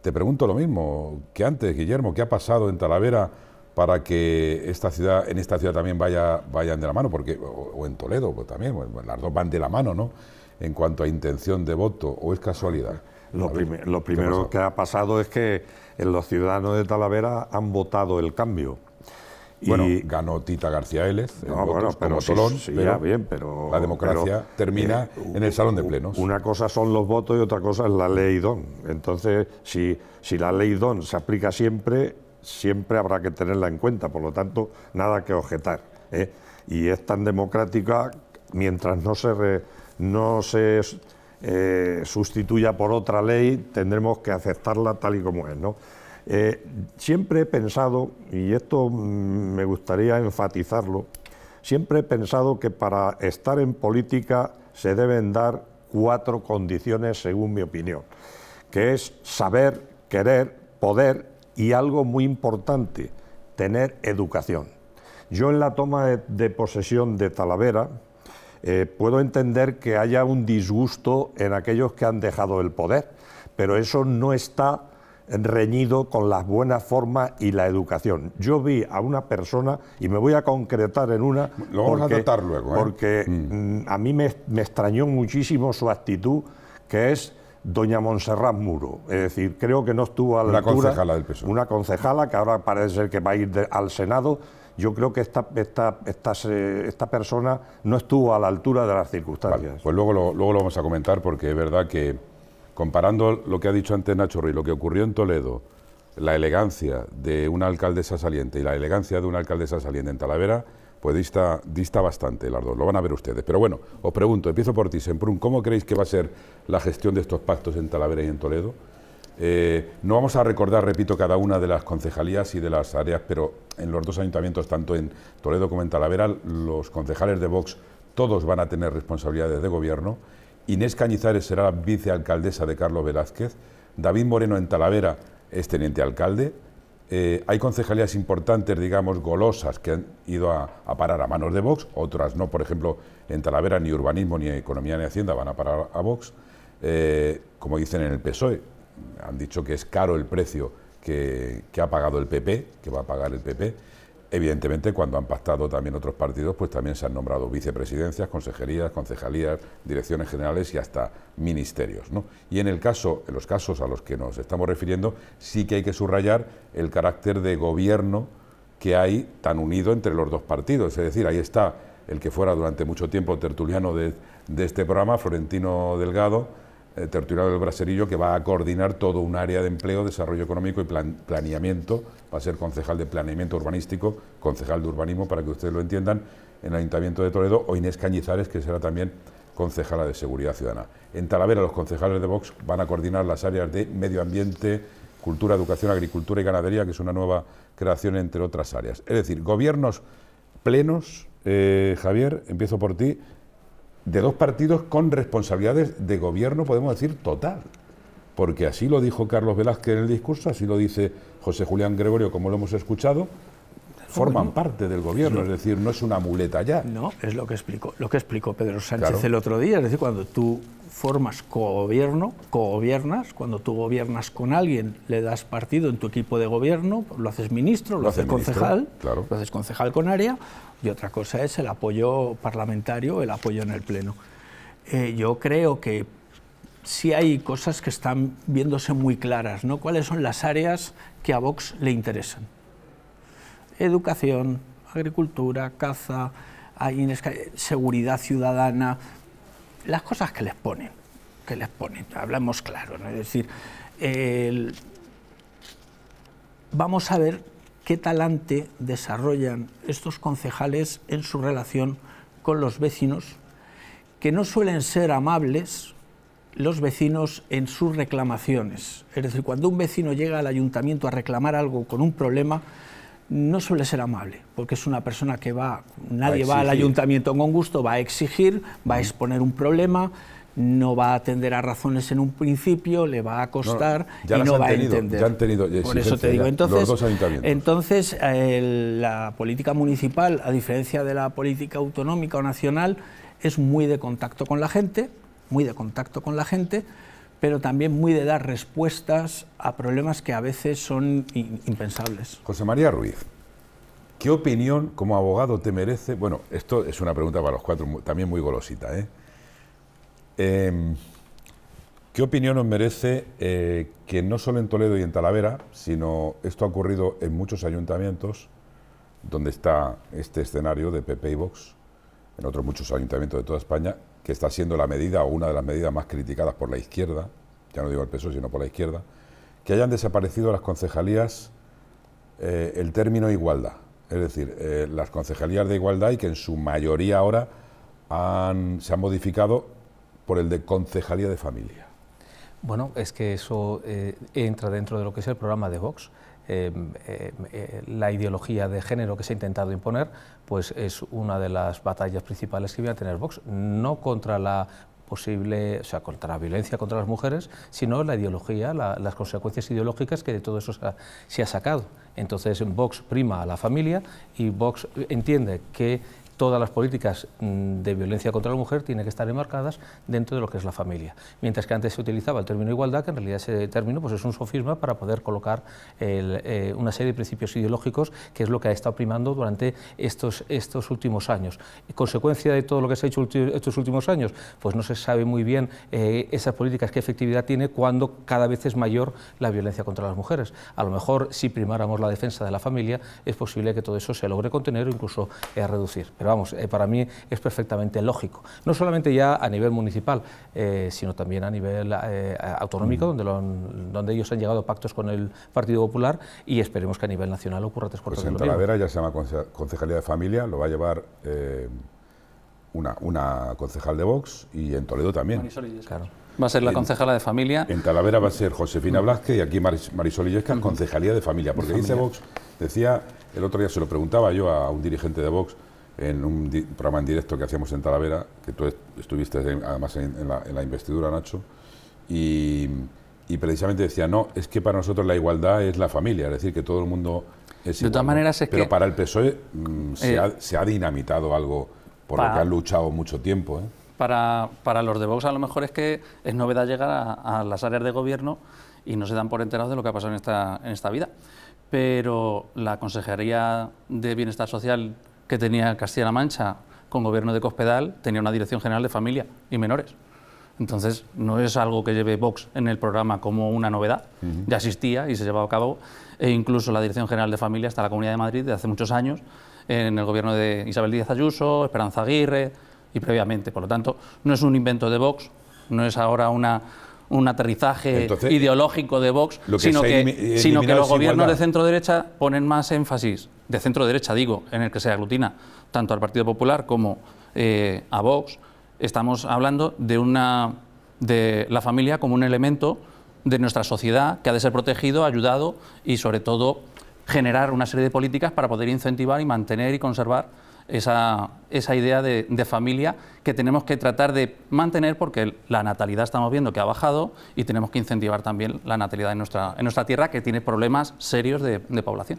te pregunto lo mismo que antes, Guillermo, ¿qué ha pasado en Talavera para que esta ciudad, en esta ciudad también vaya, vayan de la mano? Porque, o, en Toledo pues también, las dos van de la mano, ¿no? En cuanto a intención de voto, ¿o es casualidad? Lo, lo primero que ha pasado es que los ciudadanos de Talavera han votado el cambio bueno, y ganó Tita García Élez, bueno, pero sí, la democracia termina eh, en el salón de plenos. Una cosa son los votos y otra cosa es la ley DON. Entonces, si, si la ley DON se aplica siempre, siempre habrá que tenerla en cuenta, por lo tanto, nada que objetar. ¿eh? Y es tan democrática mientras no se, no se eh, sustituya por otra ley, tendremos que aceptarla tal y como es. ¿no? Eh, siempre he pensado, y esto mm, me gustaría enfatizarlo, siempre he pensado que para estar en política se deben dar cuatro condiciones, según mi opinión, que es saber, querer, poder y algo muy importante, tener educación. Yo en la toma de, posesión de Talavera eh, puedo entender que haya un disgusto en aquellos que han dejado el poder, pero eso no está reñido con las buenas formas y la educación. Yo vi a una persona, y me voy a concretar en una, Lo vamos a tratar luego, ¿eh? porque mm. Mm, a mí me, extrañó muchísimo su actitud, que es doña Monserrat Muro. Es decir, creo que no estuvo a la altura... Una concejala del PSOE. Una concejala que ahora parece ser que va a ir al Senado. Yo creo que esta, esta, esta, persona no estuvo a la altura de las circunstancias. pues luego luego lo vamos a comentar porque es verdad que comparando lo que ha dicho antes Nacho Ruiz, lo que ocurrió en Toledo, la elegancia de una alcaldesa saliente y la elegancia de una alcaldesa saliente en Talavera, pues dista, bastante las dos, lo van a ver ustedes. Pero bueno, os pregunto, empiezo por ti, Semprún, ¿cómo creéis que va a ser la gestión de estos pactos en Talavera y en Toledo? Eh, no vamos a recordar, repito, cada una de las concejalías y de las áreas, pero en los dos ayuntamientos, tanto en Toledo como en Talavera, los concejales de Vox, todos van a tener responsabilidades de gobierno Inés Cañizares será vicealcaldesa de Carlos Velázquez, David Moreno en Talavera es teniente alcalde, eh, hay concejalías importantes, digamos, golosas, que han ido a, parar a manos de Vox, otras no, por ejemplo, en Talavera ni urbanismo, ni economía, ni hacienda van a parar a Vox, eh, como dicen en el PSOE, han dicho que es caro el precio que ha pagado el PP, que va a pagar el PP. Evidentemente, cuando han pactado también otros partidos, pues también se han nombrado vicepresidencias, consejerías, concejalías, direcciones generales y hasta ministerios. Y en el caso, en los casos a los que nos estamos refiriendo, sí que hay que subrayar el carácter de gobierno que hay tan unido entre los dos partidos. Es decir, ahí está el que fuera durante mucho tiempo tertuliano de este programa, Florentino Delgado, territorial eh, Tertuliano del Braserillo, que va a coordinar todo un área de empleo, desarrollo económico y planeamiento. Va a ser concejal de planeamiento urbanístico, concejal de urbanismo, para que ustedes lo entiendan, en el Ayuntamiento de Toledo, o Inés Cañizares, que será también concejala de Seguridad Ciudadana. En Talavera, los concejales de Vox van a coordinar las áreas de medio ambiente, cultura, educación, agricultura y ganadería, que es una nueva creación entre otras áreas. Es decir, gobiernos plenos, eh, Javier, empiezo por ti, de dos partidos con responsabilidades de gobierno, podemos decir, total. Porque así lo dijo Carlos Velázquez en el discurso, así lo dice José Julián Gregorio, como lo hemos escuchado, forman parte del gobierno, es decir, no es una muleta ya. No, es lo que explicó, lo que explicó Pedro Sánchez el otro día, es decir, cuando tú formas co-gobierno, co-gobiernas, cuando tú gobiernas con alguien, le das partido en tu equipo de gobierno, lo haces ministro, lo, haces concejal, lo haces concejal con área, y otra cosa es el apoyo parlamentario, el apoyo en el Pleno. Eh, yo creo que sí hay cosas que están viéndose muy claras, ¿no? ¿Cuáles son las áreas que a Vox le interesan? educación, agricultura, caza, seguridad ciudadana, las cosas que les ponen, que les ponen, hablamos claro, es decir, vamos a ver qué talante desarrollan estos concejales en su relación con los vecinos, que no suelen ser amables los vecinos en sus reclamaciones. Es decir, cuando un vecino llega al ayuntamiento a reclamar algo con un problema, no suele ser amable, porque es una persona que va, nadie va, al ayuntamiento con gusto, va a exigir, va a exponer un problema, no va a atender a razones en un principio, le va a costar y no va a entender. Ya Por eso te digo, entonces, entonces la política municipal, a diferencia de la política autonómica o nacional, es muy de contacto con la gente, muy de contacto con la gente, pero también muy de dar respuestas a problemas que a veces son impensables. José María Ruiz, ¿qué opinión como abogado te merece? Bueno, esto es una pregunta para los cuatro, también muy golosita. ¿eh? Em, qué opinión os merece eh, que no solo en Toledo y en Talavera, sino esto ha ocurrido en muchos ayuntamientos, donde está este escenario de PP y Vox, en otros muchos ayuntamientos de toda España, que está siendo la medida o una de las medidas más criticadas por la izquierda, ya no digo el PSOE, sino por la izquierda, que hayan desaparecido las concejalías eh, el término igualdad, es decir, eh, las concejalías de igualdad y que en su mayoría ahora se han modificado por el de concejalía de familia. Bueno, es que eso eh, entra dentro de lo que es el programa de Vox. Em, em, eh, la ideología de género que se ha intentado imponer, pues es una de las batallas principales que iba a tener Vox, no contra la posible, o sea, contra la violencia contra las mujeres, sino la ideología, las consecuencias ideológicas que de todo eso se ha sacado. Entonces Vox prima a la familia y Vox entiende que todas las políticas mm, de violencia contra la mujer tienen que estar enmarcadas dentro de lo que es la familia. Mientras que antes se utilizaba el término igualdad, que en realidad ese término pues es un sofisma para poder colocar eh, una serie de principios ideológicos que es lo que ha estado primando durante estos, estos últimos años. ¿Consecuencia de todo lo que se ha hecho estos últimos años? Pues no se sabe muy bien eh, esas políticas qué efectividad tiene cuando cada vez es mayor la violencia contra las mujeres. A lo mejor si primáramos la defensa de la familia es posible que todo eso se logre contener o incluso eh, reducir vamos, eh, para mí es perfectamente lógico. No solamente ya a nivel municipal, eh, sino también a nivel eh, autonómico, mm. donde, ellos han llegado a pactos con el Partido Popular y esperemos que a nivel nacional ocurra tres cuartos pues en Talavera ya se llama Concejalía de Familia, lo va a llevar... Una, concejal de Vox y en Toledo también. claro. Va a ser la concejala de familia. En Talavera va a ser Josefina mm. Blasque y aquí Marisol Illesca, en mm. concejalía de familia. Porque dice Vox, decía, el otro día se lo preguntaba yo a un dirigente de Vox, en un programa en directo que hacíamos en Talavera, que tú estuviste además en, la, investidura, Nacho, y, precisamente decía, no, es que para nosotros la igualdad es la familia, es decir, que todo el mundo es De todas maneras Pero para el PSOE mm, eh, se, ha, dinamitado algo por lo que han luchado mucho tiempo. ¿eh? Para, los de Vox a lo mejor es que es novedad llegar a, las áreas de gobierno y no se dan por enterados de lo que ha pasado en esta, en esta vida. Pero la Consejería de Bienestar Social que tenía Castilla-La Mancha con gobierno de Cospedal tenía una Dirección General de Familia y Menores. Entonces, no es algo que lleve Vox en el programa como una novedad. Ya existía y se llevaba a cabo. E incluso la Dirección General de Familia hasta la Comunidad de Madrid de hace muchos años, en el gobierno de Isabel Díaz Ayuso, Esperanza Aguirre y previamente. Por lo tanto, no es un invento de Vox, no es ahora una un aterrizaje ideológico de Vox, sino, que, sino que los gobiernos de centro derecha ponen más énfasis, de centro derecha digo, en el que se aglutina tanto al Partido Popular como eh, a Vox, estamos hablando de, una, de la familia como un elemento de nuestra sociedad que ha de ser protegido, ayudado y sobre todo generar una serie de políticas para poder incentivar y mantener y conservar esa, esa idea de, familia que tenemos que tratar de mantener porque la natalidad estamos viendo que ha bajado y tenemos que incentivar también la natalidad en nuestra, en nuestra tierra que tiene problemas serios de población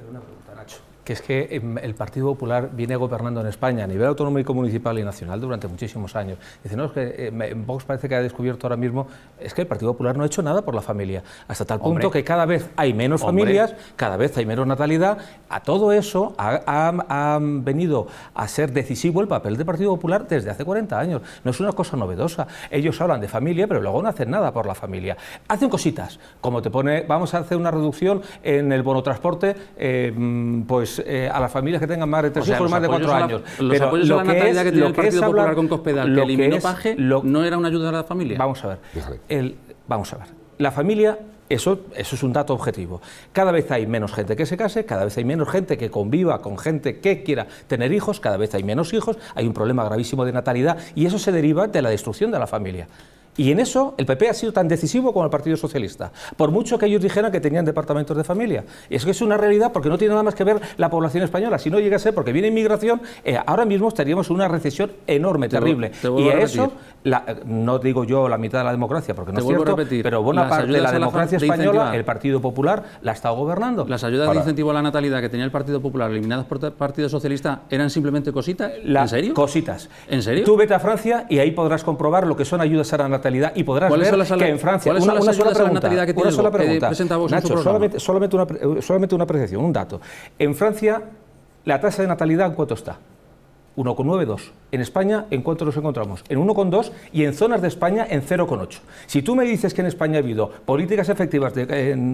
que es que em, el Partido Popular viene gobernando en España a nivel autonómico, municipal y nacional durante muchísimos años. Dicen, no, es que eh, parece que ha descubierto ahora mismo, es que el Partido Popular no ha hecho nada por la familia, hasta tal punto que cada vez hay menos familias, cada vez hay menos natalidad. A todo eso ha, venido a ser decisivo el papel del Partido Popular desde hace 40 años. No es una cosa novedosa. Ellos hablan de familia, pero luego no hacen nada por la familia. Hacen cositas, como te pone, vamos a hacer una reducción en el bono transporte, em, pues pues, eh, a las familias que tengan más de tres o más de cuatro años. Pero apoyos lo la natalidad que tiene el Partido hablar, con Cospedal, lo que eliminó no era una ayuda a la familia. Vamos a ver. vamos a ver. La familia eso, eso, es un dato objetivo. Cada vez hay menos gente que se case, cada vez hay menos gente que conviva con gente que quiera tener hijos, cada vez hay menos hijos, hay un problema gravísimo de natalidad y eso se deriva de la destrucción de la familia. Y en eso el PP ha sido tan decisivo como el Partido Socialista, por mucho que ellos dijeran que tenían departamentos de familia. Es que es una realidad porque no tiene nada más que ver la población española. Si no llegase, porque viene inmigración, eh, ahora mismo estaríamos en una recesión enorme, terrible. y a eso, no digo yo la mitad de la democracia, porque no es cierto, pero buena parte de la democracia española, el Partido Popular, la ha estado gobernando. Las ayudas de incentivo a la natalidad que tenía el Partido Popular, eliminadas por el Partido Socialista, eran simplemente cositas. ¿En serio? Cositas. ¿En serio? Tú vete a Francia y ahí podrás comprobar lo que son ayudas a la natalidad y podrás ver que en Francia sola pregunta, que tiene solamente, una, solamente apreciación, un dato. En Francia, la tasa de natalidad en cuánto está? 1,92. En España, ¿en cuánto nos encontramos? En 1,2 y en zonas de España en 0,8. Si tú me dices que en España ha habido políticas efectivas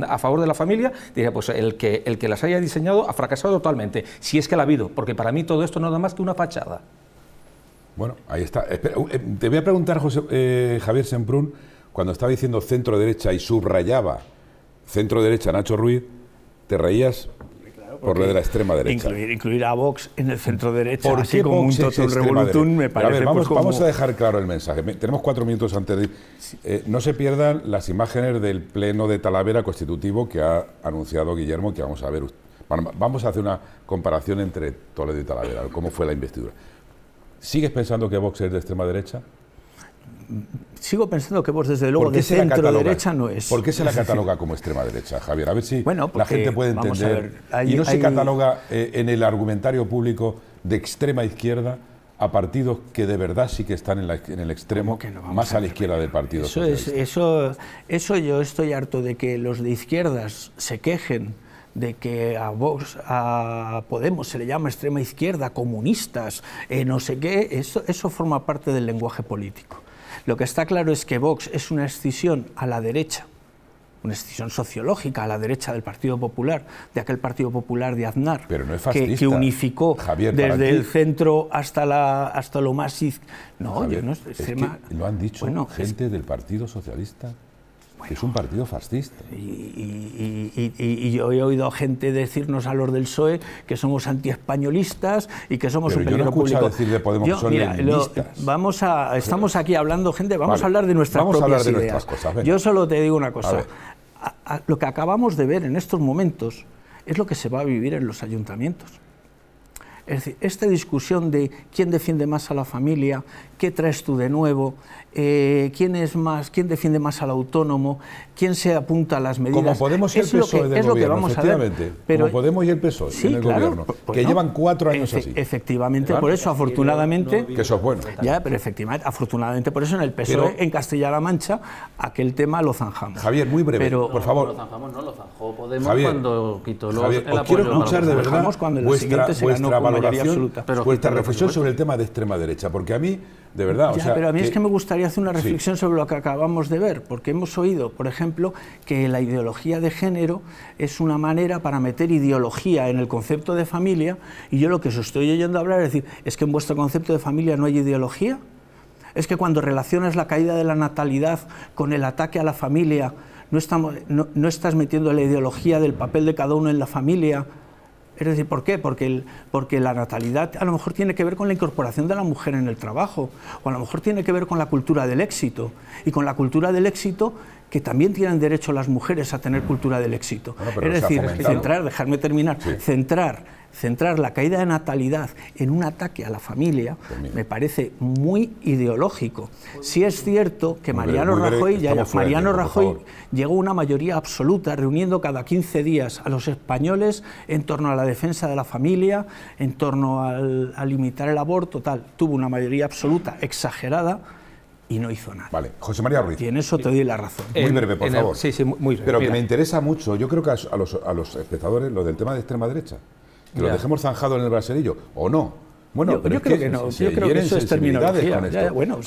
a favor de la familia, diría, pues el que, el que las haya diseñado ha fracasado totalmente. Si es que la ha habido, porque para mí todo esto nada más que una fachada. Bueno, ahí está. Uh, eh, te voy a preguntar, José, eh, Javier Semprún, cuando estaba diciendo centro derecha y subrayaba centro derecha Nacho Ruiz, ¿te reías? por lo de la extrema derecha. Incluir, a Vox en el centro derecha, ¿Por así como un total revolutum, me parece. Pues, vamos, vamos, a dejar claro el mensaje. Tenemos cuatro minutos antes de. Eh, no se pierdan las imágenes del pleno de Talavera constitutivo que ha anunciado Guillermo, que vamos a ver. vamos a hacer una comparación entre Toledo y Talavera, cómo fue la investidura. ¿Sigues pensando que Vox es de extrema derecha? Sigo pensando que Vox, desde luego, de centro-derecha no es. ¿Por qué se la cataloga como extrema-derecha, Javier? A ver si la gente puede entender. y no se cataloga eh, en el argumentario público de extrema-izquierda a partidos que de verdad sí que están en, el extremo, que más a, la izquierda del Partido eso es, eso, eso yo estoy harto de que los de izquierdas se quejen de que a Vox, a Podemos se le llama extrema izquierda, comunistas, eh, no sé qué, eso, eso forma parte del lenguaje político. Lo que está claro es que Vox es una escisión a la derecha, una escisión sociológica a la derecha del Partido Popular, de aquel Partido Popular de Aznar, que, unificó desde el centro hasta, la, hasta lo más... No, yo no lo han dicho gente del Partido Socialista es un partido fascista. Y, yo he oído a gente decirnos a los del PSOE que somos antiespañolistas y que somos un peligro yo no público. Decir de Podemos mira, vamos estamos aquí hablando, gente, vamos a hablar de nuestras vamos a hablar de cosas, yo solo te digo una cosa. lo que acabamos de ver en estos momentos es lo que se va a vivir en los ayuntamientos. Es decir, esta discusión de quién defiende más a la familia, qué traes tú de nuevo, eh, quién es más, quién defiende más al autónomo, quién se apunta a las medidas. Como Podemos y el PSOE del es gobierno, vamos A ver, Como Podemos y el PSOE en el gobierno, que llevan cuatro años así. Efectivamente, por eso afortunadamente... que eso es bueno. Ya, pero efectivamente, afortunadamente, por eso en el PSOE, en Castilla-La Mancha, aquel tema lo zanjamos. Javier, muy breve, pero, por favor. lo zanjamos, no lo zanjó Podemos cuando quitó los, Javier, el os apoyo quiero escuchar de verdad vuestra, absoluta. pero reflexión sobre el tema de extrema derecha, porque a mí, de verdad... sea, pero a mí es que me gustaría hacer una reflexión sobre lo que acabamos de ver, porque hemos oído, por ejemplo, que la ideología de género es una manera para meter ideología en el concepto de familia, y yo lo que os estoy oyendo hablar es decir, es que en vuestro concepto de familia no hay ideología, es que cuando relacionas la caída de la natalidad con el ataque a la familia, no estás metiendo la ideología del papel de cada uno en la familia, es decir, ¿por qué? Porque, porque la natalidad a lo mejor tiene que ver con la incorporación de la mujer en el trabajo, o a lo mejor tiene que ver con la cultura del éxito. Y con la cultura del éxito que también tienen derecho las mujeres a tener cultura del éxito. es decir, centrar, dejarme terminar, centrar, centrar la caída de natalidad en un ataque a la familia me parece muy ideológico. si es cierto que Mariano Rajoy, ya, Mariano Rajoy llegó a una mayoría absoluta reuniendo cada 15 días a los españoles en torno a la defensa de la familia, en torno al, a limitar el aborto, tal. Tuvo una mayoría absoluta exagerada y no hizo nada. Vale, José María Ruiz. Y en eso te doy la razón. Muy breve, por favor. sí, sí, muy breve. Pero que me interesa mucho, yo creo que a los, los espectadores, lo del tema de extrema derecha, que lo dejemos zanjado en el braserillo, o no. Bueno, pero yo creo que, yo creo que eso es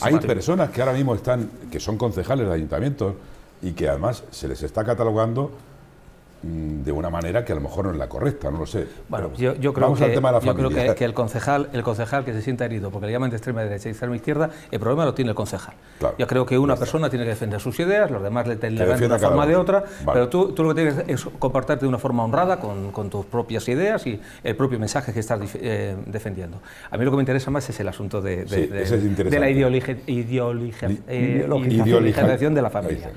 Hay personas que ahora mismo están, que son concejales de ayuntamientos y que además se les está catalogando Mm, de una manera que a lo mejor no es la correcta, no lo sé. Bueno, yo, yo, creo, que, yo creo, que, el, concejal, el concejal que se sienta herido porque le llaman de extrema derecha y extrema izquierda, el problema lo tiene el concejal. yo creo que una persona tiene que defender sus ideas, los demás le tendrán de una forma de otra, pero tú, lo que tienes es comportarte de una forma honrada con, tus propias ideas y el propio mensaje que estás eh, defendiendo. A mí lo que me interesa más es el asunto de, de, la eh, ideologización de la familia.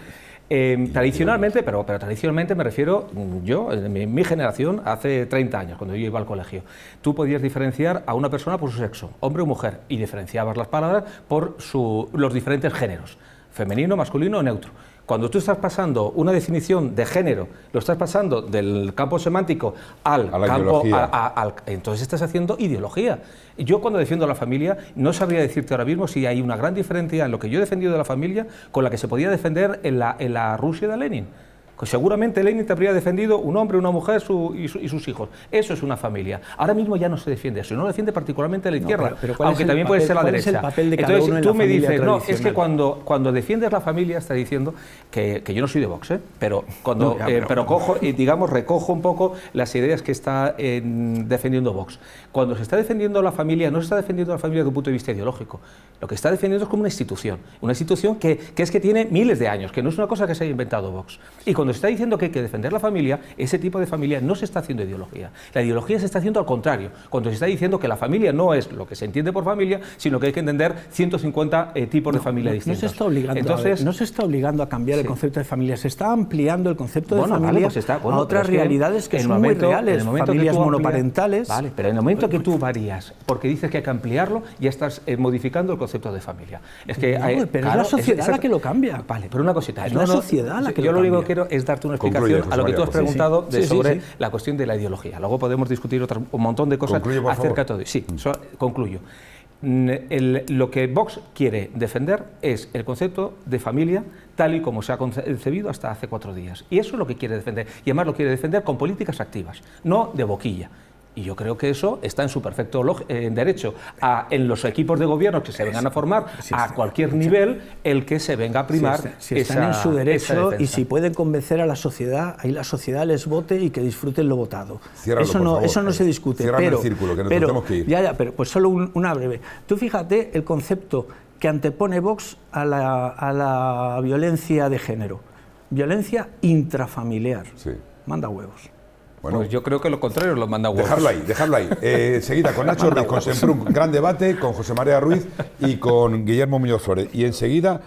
Em, tradicionalmente, pero, pero tradicionalmente me refiero mm, yo, en mi, generación, hace 30 años, cuando yo iba al colegio, tú podías diferenciar a una persona por su sexo, hombre o mujer, y diferenciabas las palabras por los diferentes géneros, femenino, masculino o neutro. Cuando tú estás pasando una definición de género, lo estás pasando del campo semántico al campo... A, al, entonces estás haciendo ideología. Yo cuando defiendo a la familia, no sabría decirte ahora mismo si hay una gran diferencia en lo que yo he defendido de la familia con la que se podía defender en la Rusia de Lenin. Pues seguramente Lenin te habría defendido un hombre, una mujer y, sus hijos. Eso es una familia. Ahora mismo ya no se defiende eso, no lo defiende particularmente la izquierda, aunque también puede ser la derecha. Entonces tú me dices, no, es que cuando, cuando defiendes la familia está diciendo que, yo no soy de Vox, ¿eh? pero, cuando, eh, pero, cojo, y digamos, recojo un poco las ideas que está eh, defendiendo Vox. Cuando se está defendiendo la familia, no se está defendiendo la familia desde un punto de vista ideológico. Lo que está defendiendo es como una institución, una institución que, es que tiene miles de años, que no es una cosa que se haya inventado Vox. Y está diciendo que hay que defender la familia, ese tipo de familia no se está haciendo ideología. La ideología se está haciendo al contrario, cuando se está diciendo que la familia no es lo que se entiende por familia, sino que hay que entender 150 eh, tipos de familia distintos. No se está obligando, Entonces, no se está obligando a cambiar el concepto de familia, se está ampliando el concepto de familia pues a otras realidades que, son muy reales, familias monoparentales. Vale, pero en el momento que pues tú varías, porque dices que hay que ampliarlo, ya estás eh, modificando el concepto de familia. Es que, pero es la sociedad es, la que lo cambia. Vale, pero una cosita. Es la sociedad la que yo lo, cambia es darte una explicación a lo que tú has preguntado sobre la cuestión de la ideología. Luego podemos discutir un montón de cosas acerca de todo. Sí, mm. concluyo. Mm, lo que Vox quiere defender es el concepto de familia tal y como se ha concebido hasta hace cuatro días. Y eso es lo que quiere defender. Y además lo quiere defender con políticas activas, no de boquilla. Y yo creo que eso está en su perfecto en derecho. en los equipos de gobierno que se vengan a formar, a cualquier nivel, el que se venga a primar. Si están en su derecho y si pueden convencer a la sociedad, ahí la sociedad les vote y que disfruten lo votado. eso, no, eso no se discute. Pero, el círculo, que tenemos que ir. Ya, ya, pero pues solo una breve. Tú fíjate el concepto que antepone Vox a la, a la violencia de género. Violencia intrafamiliar. Manda huevos. Pues yo creo que lo contrario lo manda Wolves. Dejarlo ahí, dejarlo ahí. Eh, enseguida con Nacho con gran debate, con José María Ruiz y con Guillermo Muñoz Flores. Y enseguida,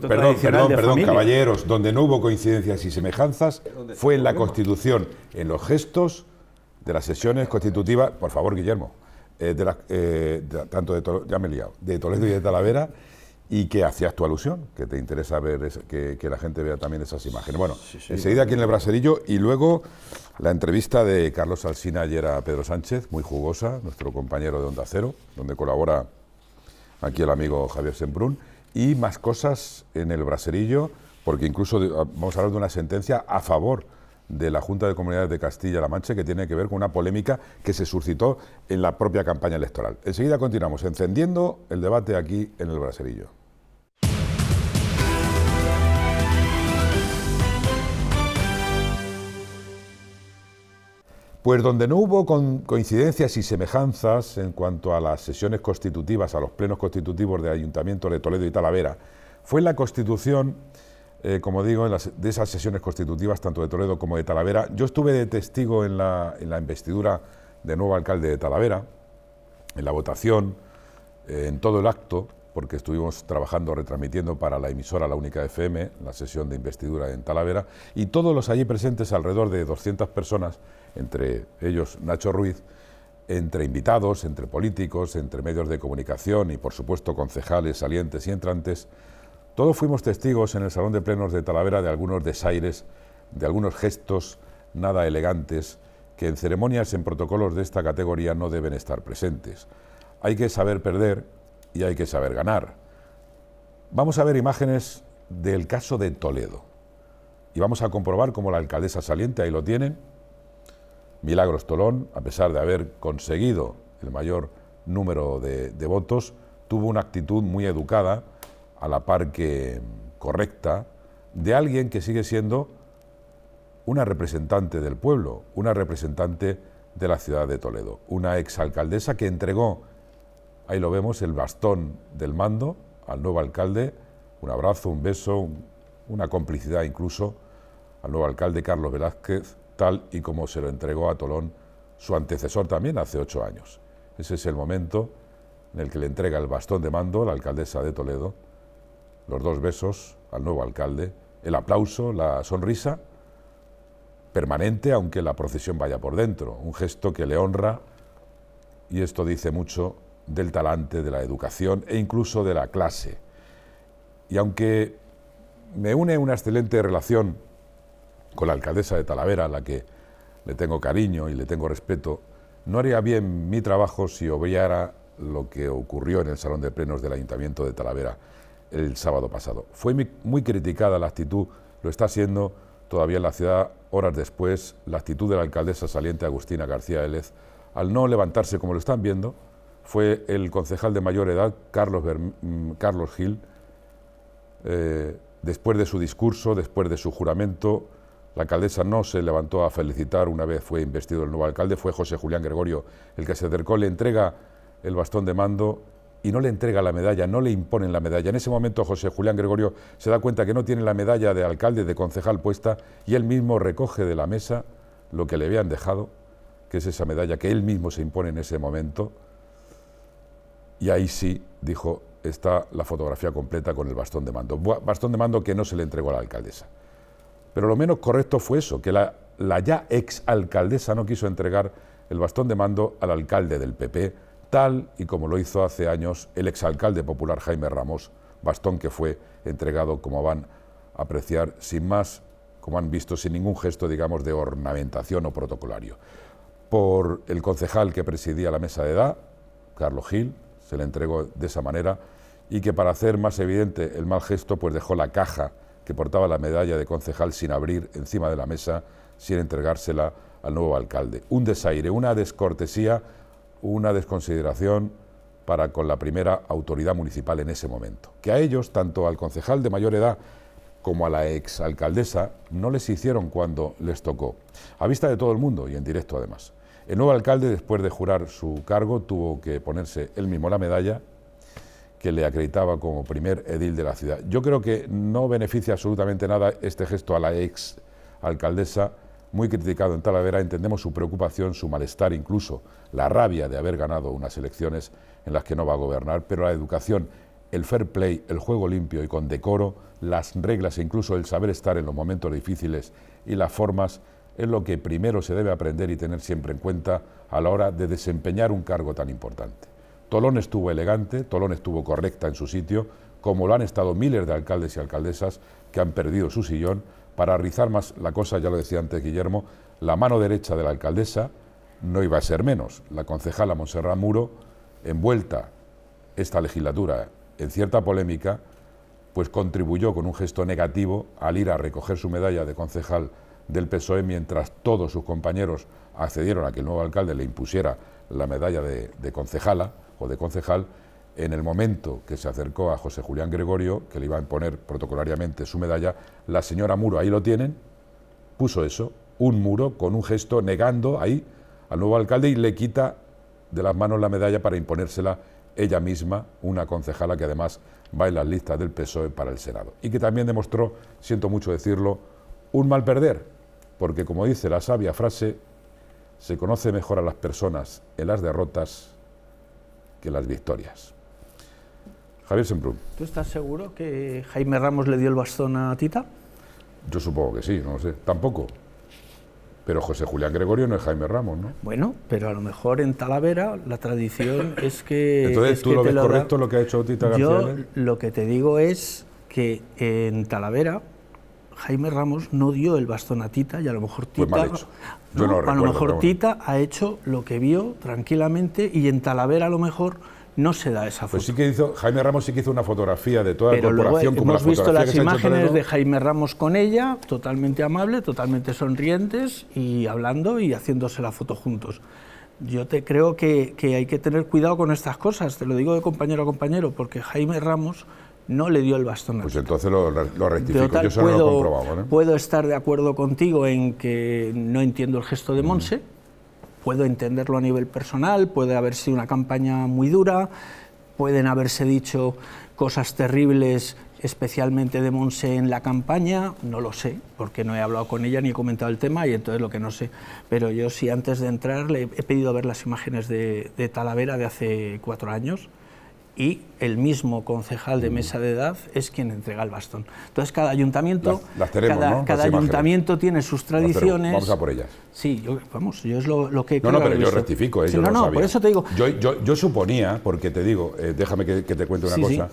perdón, perdón, caballeros, donde no hubo coincidencias y semejanzas fue en la Constitución, en los gestos de las sesiones constitutivas. Por favor, Guillermo, eh, eh, de tanto de Toledo y de Talavera y que hacías tu alusión, que te interesa ver que, la gente vea también esas imágenes. Bueno, enseguida aquí en el braserillo y luego la entrevista de Carlos Alsina ayer a Pedro Sánchez, muy jugosa, nuestro compañero de Onda Cero, donde colabora aquí el amigo Javier Sembrún. y más cosas en el braserillo, porque incluso ah, vamos a hablar de una sentencia a favor de la Junta de Comunidades de Castilla-La Mancha que tiene que ver con una polémica que se suscitó en la propia campaña electoral. Enseguida continuamos encendiendo el debate aquí en el Braserillo. Pues donde no hubo coincidencias y semejanzas en cuanto a las sesiones constitutivas, a los plenos constitutivos de Ayuntamiento de Toledo y Talavera, fue la constitución eh, como digo, en de esas sesiones constitutivas, tanto de Toledo como de Talavera. Yo estuve de testigo en la, en la investidura de nuevo alcalde de Talavera, en la votación, eh, en todo el acto, porque estuvimos trabajando, retransmitiendo para la emisora La Única FM, la sesión de investidura en Talavera, y todos los allí presentes, alrededor de 200 personas, entre ellos Nacho Ruiz, entre invitados, entre políticos, entre medios de comunicación y, por supuesto, concejales salientes y entrantes, todos fuimos testigos en el Salón de Plenos de Talavera de algunos desaires, de algunos gestos nada elegantes que en ceremonias, en protocolos de esta categoría no deben estar presentes. Hay que saber perder y hay que saber ganar. Vamos a ver imágenes del caso de Toledo y vamos a comprobar cómo la alcaldesa saliente, ahí lo tienen, Milagros Tolón, a pesar de haber conseguido el mayor número de, de votos, tuvo una actitud muy educada a la par correcta, de alguien que sigue siendo una representante del pueblo, una representante de la ciudad de Toledo, una exalcaldesa que entregó, ahí lo vemos, el bastón del mando al nuevo alcalde, un abrazo, un beso, una complicidad incluso, al nuevo alcalde Carlos Velázquez, tal y como se lo entregó a Tolón su antecesor también hace ocho años. Ese es el momento en el que le entrega el bastón de mando la alcaldesa de Toledo los dos besos al nuevo alcalde, el aplauso, la sonrisa permanente, aunque la procesión vaya por dentro, un gesto que le honra y esto dice mucho del talante, de la educación e incluso de la clase. Y aunque me une una excelente relación con la alcaldesa de Talavera, a la que le tengo cariño y le tengo respeto, no haría bien mi trabajo si obviara lo que ocurrió en el Salón de Plenos del Ayuntamiento de Talavera el sábado pasado. Fue muy, criticada la actitud, lo está siendo todavía en la ciudad horas después, la actitud de la alcaldesa saliente Agustina García Élez al no levantarse como lo están viendo, fue el concejal de mayor edad, Carlos, mm, Carlos Gil, eh, después de su discurso, después de su juramento, la alcaldesa no se levantó a felicitar una vez fue investido el nuevo alcalde, fue José Julián Gregorio el que se acercó, le entrega el bastón de mando y no le entrega la medalla, no le imponen la medalla. En ese momento José Julián Gregorio se da cuenta que no tiene la medalla de alcalde, de concejal puesta, y él mismo recoge de la mesa lo que le habían dejado, que es esa medalla que él mismo se impone en ese momento, y ahí sí, dijo, está la fotografía completa con el bastón de mando. Bastón de mando que no se le entregó a la alcaldesa. Pero lo menos correcto fue eso, que la, la ya ex alcaldesa no quiso entregar el bastón de mando al alcalde del PP, tal y como lo hizo hace años el exalcalde popular Jaime Ramos, bastón que fue entregado, como van a apreciar, sin más, como han visto, sin ningún gesto, digamos, de ornamentación o protocolario. Por el concejal que presidía la mesa de edad, Carlos Gil, se le entregó de esa manera, y que para hacer más evidente el mal gesto, pues dejó la caja que portaba la medalla de concejal sin abrir encima de la mesa, sin entregársela al nuevo alcalde. Un desaire, una descortesía una desconsideración para con la primera autoridad municipal en ese momento. Que a ellos, tanto al concejal de mayor edad como a la exalcaldesa, no les hicieron cuando les tocó, a vista de todo el mundo y en directo además. El nuevo alcalde, después de jurar su cargo, tuvo que ponerse él mismo la medalla que le acreditaba como primer edil de la ciudad. Yo creo que no beneficia absolutamente nada este gesto a la ex alcaldesa muy criticado en Talavera, entendemos su preocupación, su malestar, incluso la rabia de haber ganado unas elecciones en las que no va a gobernar, pero la educación, el fair play, el juego limpio y con decoro, las reglas e incluso el saber estar en los momentos difíciles y las formas es lo que primero se debe aprender y tener siempre en cuenta a la hora de desempeñar un cargo tan importante. Tolón estuvo elegante, Tolón estuvo correcta en su sitio, como lo han estado miles de alcaldes y alcaldesas que han perdido su sillón para rizar más la cosa, ya lo decía antes Guillermo, la mano derecha de la alcaldesa no iba a ser menos. La concejala Monserrat Muro, envuelta esta legislatura en cierta polémica, pues contribuyó con un gesto negativo al ir a recoger su medalla de concejal del PSOE mientras todos sus compañeros accedieron a que el nuevo alcalde le impusiera la medalla de, de concejala o de concejal en el momento que se acercó a José Julián Gregorio, que le iba a imponer protocolariamente su medalla, la señora Muro, ahí lo tienen, puso eso, un muro con un gesto negando ahí al nuevo alcalde y le quita de las manos la medalla para imponérsela ella misma, una concejala que además va en las listas del PSOE para el Senado. Y que también demostró, siento mucho decirlo, un mal perder, porque como dice la sabia frase, se conoce mejor a las personas en las derrotas que en las victorias. Javier Semprún. ¿Tú estás seguro que Jaime Ramos le dio el bastón a Tita? Yo supongo que sí, no lo sé. Tampoco. Pero José Julián Gregorio no es Jaime Ramos, ¿no? Bueno, pero a lo mejor en Talavera la tradición es que... Entonces, ¿tú lo ves correcto lo que ha hecho Tita García? Yo lo que te digo es que en Talavera Jaime Ramos no dio el bastón a Tita y a lo mejor Tita... Pues hecho. a lo mejor Tita ha hecho lo que vio tranquilamente y en Talavera a lo mejor no se da esa foto. Pues sí que hizo, Jaime Ramos sí que hizo una fotografía de toda la corporación. Luego, como hemos visto las imágenes de Jaime Ramos con ella, totalmente amable, totalmente sonrientes y hablando y haciéndose la foto juntos. Yo te creo que, que hay que tener cuidado con estas cosas, te lo digo de compañero a compañero, porque Jaime Ramos no le dio el bastón. Pues entonces lo, lo rectifico, yo solo lo he comprobado. Puedo estar de acuerdo contigo en que no entiendo el gesto de mm. Monse, puedo entenderlo a nivel personal, puede haber sido una campaña muy dura, pueden haberse dicho cosas terribles, especialmente de Monse en la campaña, no lo sé, porque no he hablado con ella ni he comentado el tema y entonces lo que no sé. Pero yo sí antes de entrar le he pedido ver las imágenes de Talavera de hace cuatro años y el mismo concejal de mm. mesa de edad es quien entrega el bastón. Entonces cada ayuntamiento, cada, ayuntamiento tiene sus tradiciones. Vamos a por ellas. Sí, yo, vamos, yo es lo, que... No, no, pero yo rectifico, ¿eh? yo no, no, por eso te digo... Yo, yo, yo suponía, porque te digo, eh, déjame que, te cuente una cosa,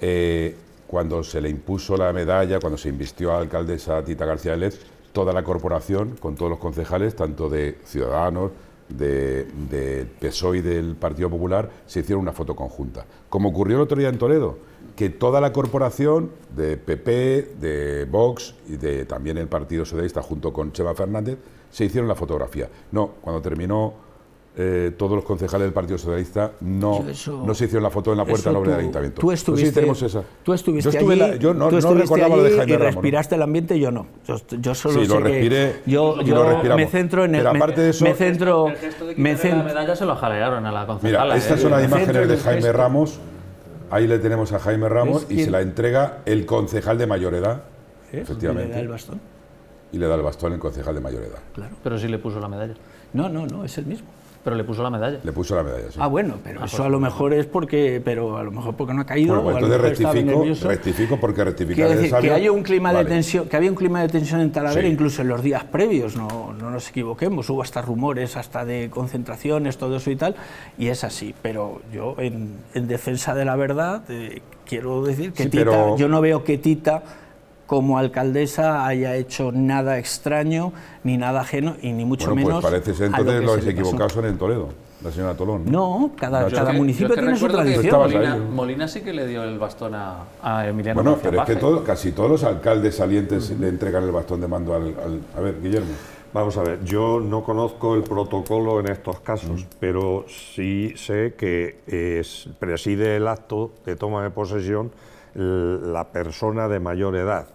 eh, cuando se le impuso la medalla, cuando se invistió a la alcaldesa Tita García Lez, toda la corporación, con todos los concejales, tanto de Ciudadanos, del de PSOE e y del Partido Popular se hicieron una foto conjunta. Como ocurrió el otro día en Toledo, que toda la corporación de PP, de Vox y de también el Partido Socialista junto con Cheva Fernández se hicieron la fotografía. No, cuando terminó eh, todos los concejales del Partido Socialista no, no se hicieron la foto en la puerta de la obra del ayuntamiento. Tú estuviste, Tú estuviste yo la, yo no, no recordaba lo de Jaime y respiraste el ambiente, yo no. Yo, solo lo respiré que yo, yo me centro en el... Me centro... El gesto de me la medalla se lo jalearon a la concejala. Mira, estas ¿eh? son las imágenes de Jaime Ramos. Ahí le tenemos a Jaime Ramos y se la entrega el concejal de mayor edad. Y Efectivamente. Le da el bastón. Y le da el bastón el concejal de mayor edad. Claro. Pero sí le puso la medalla. No, no, no, es el mismo. Pero le puso la medalla. Le puso la medalla, sí. Ah, bueno, pero ah, eso a lo mejor es porque, pero a lo mejor porque no ha caído. Bueno, o pues entonces rectifico, rectifico porque rectificar decir, que un clima de tensión, que había un clima de tensión en Talavera incluso en los días previos, no, no nos equivoquemos, hubo hasta rumores, hasta de concentraciones, todo eso y tal, y es así. Pero yo en, defensa de la verdad eh, quiero decir que Tita, yo no veo que Tita como alcaldesa haya hecho nada extraño, ni nada ajeno, y ni mucho bueno, pues menos. Pues parece entonces que los equivocados son en Toledo. La señora Tolón. No, cada, municipio tiene su tradición. Molina, Molina, sí que le dio el bastón a, a Emiliano. Bueno, pero es que casi todos los alcaldes salientes le entregan el bastón de mando al, a ver, Guillermo. Vamos a ver, yo no conozco el protocolo en estos casos, mm. pero sí sé que es, preside el acto de toma de posesión la persona de mayor edad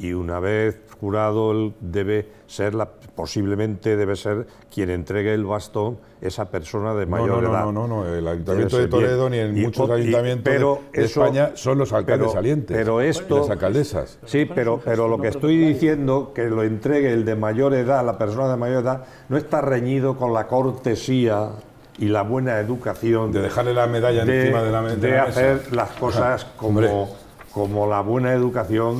y una vez jurado él debe ser la, posiblemente debe ser quien entregue el bastón esa persona de mayor edad. No, no, no, no, el ayuntamiento de Toledo ni en muchos ayuntamientos de, España son los alcaldes salientes. Pero esto las alcaldesas. Sí, pero pero lo que estoy diciendo que lo entregue el de mayor edad, la persona de mayor edad no está reñido con la cortesía y la buena educación de dejarle la medalla encima de la, de de hacer las cosas como como la buena educación.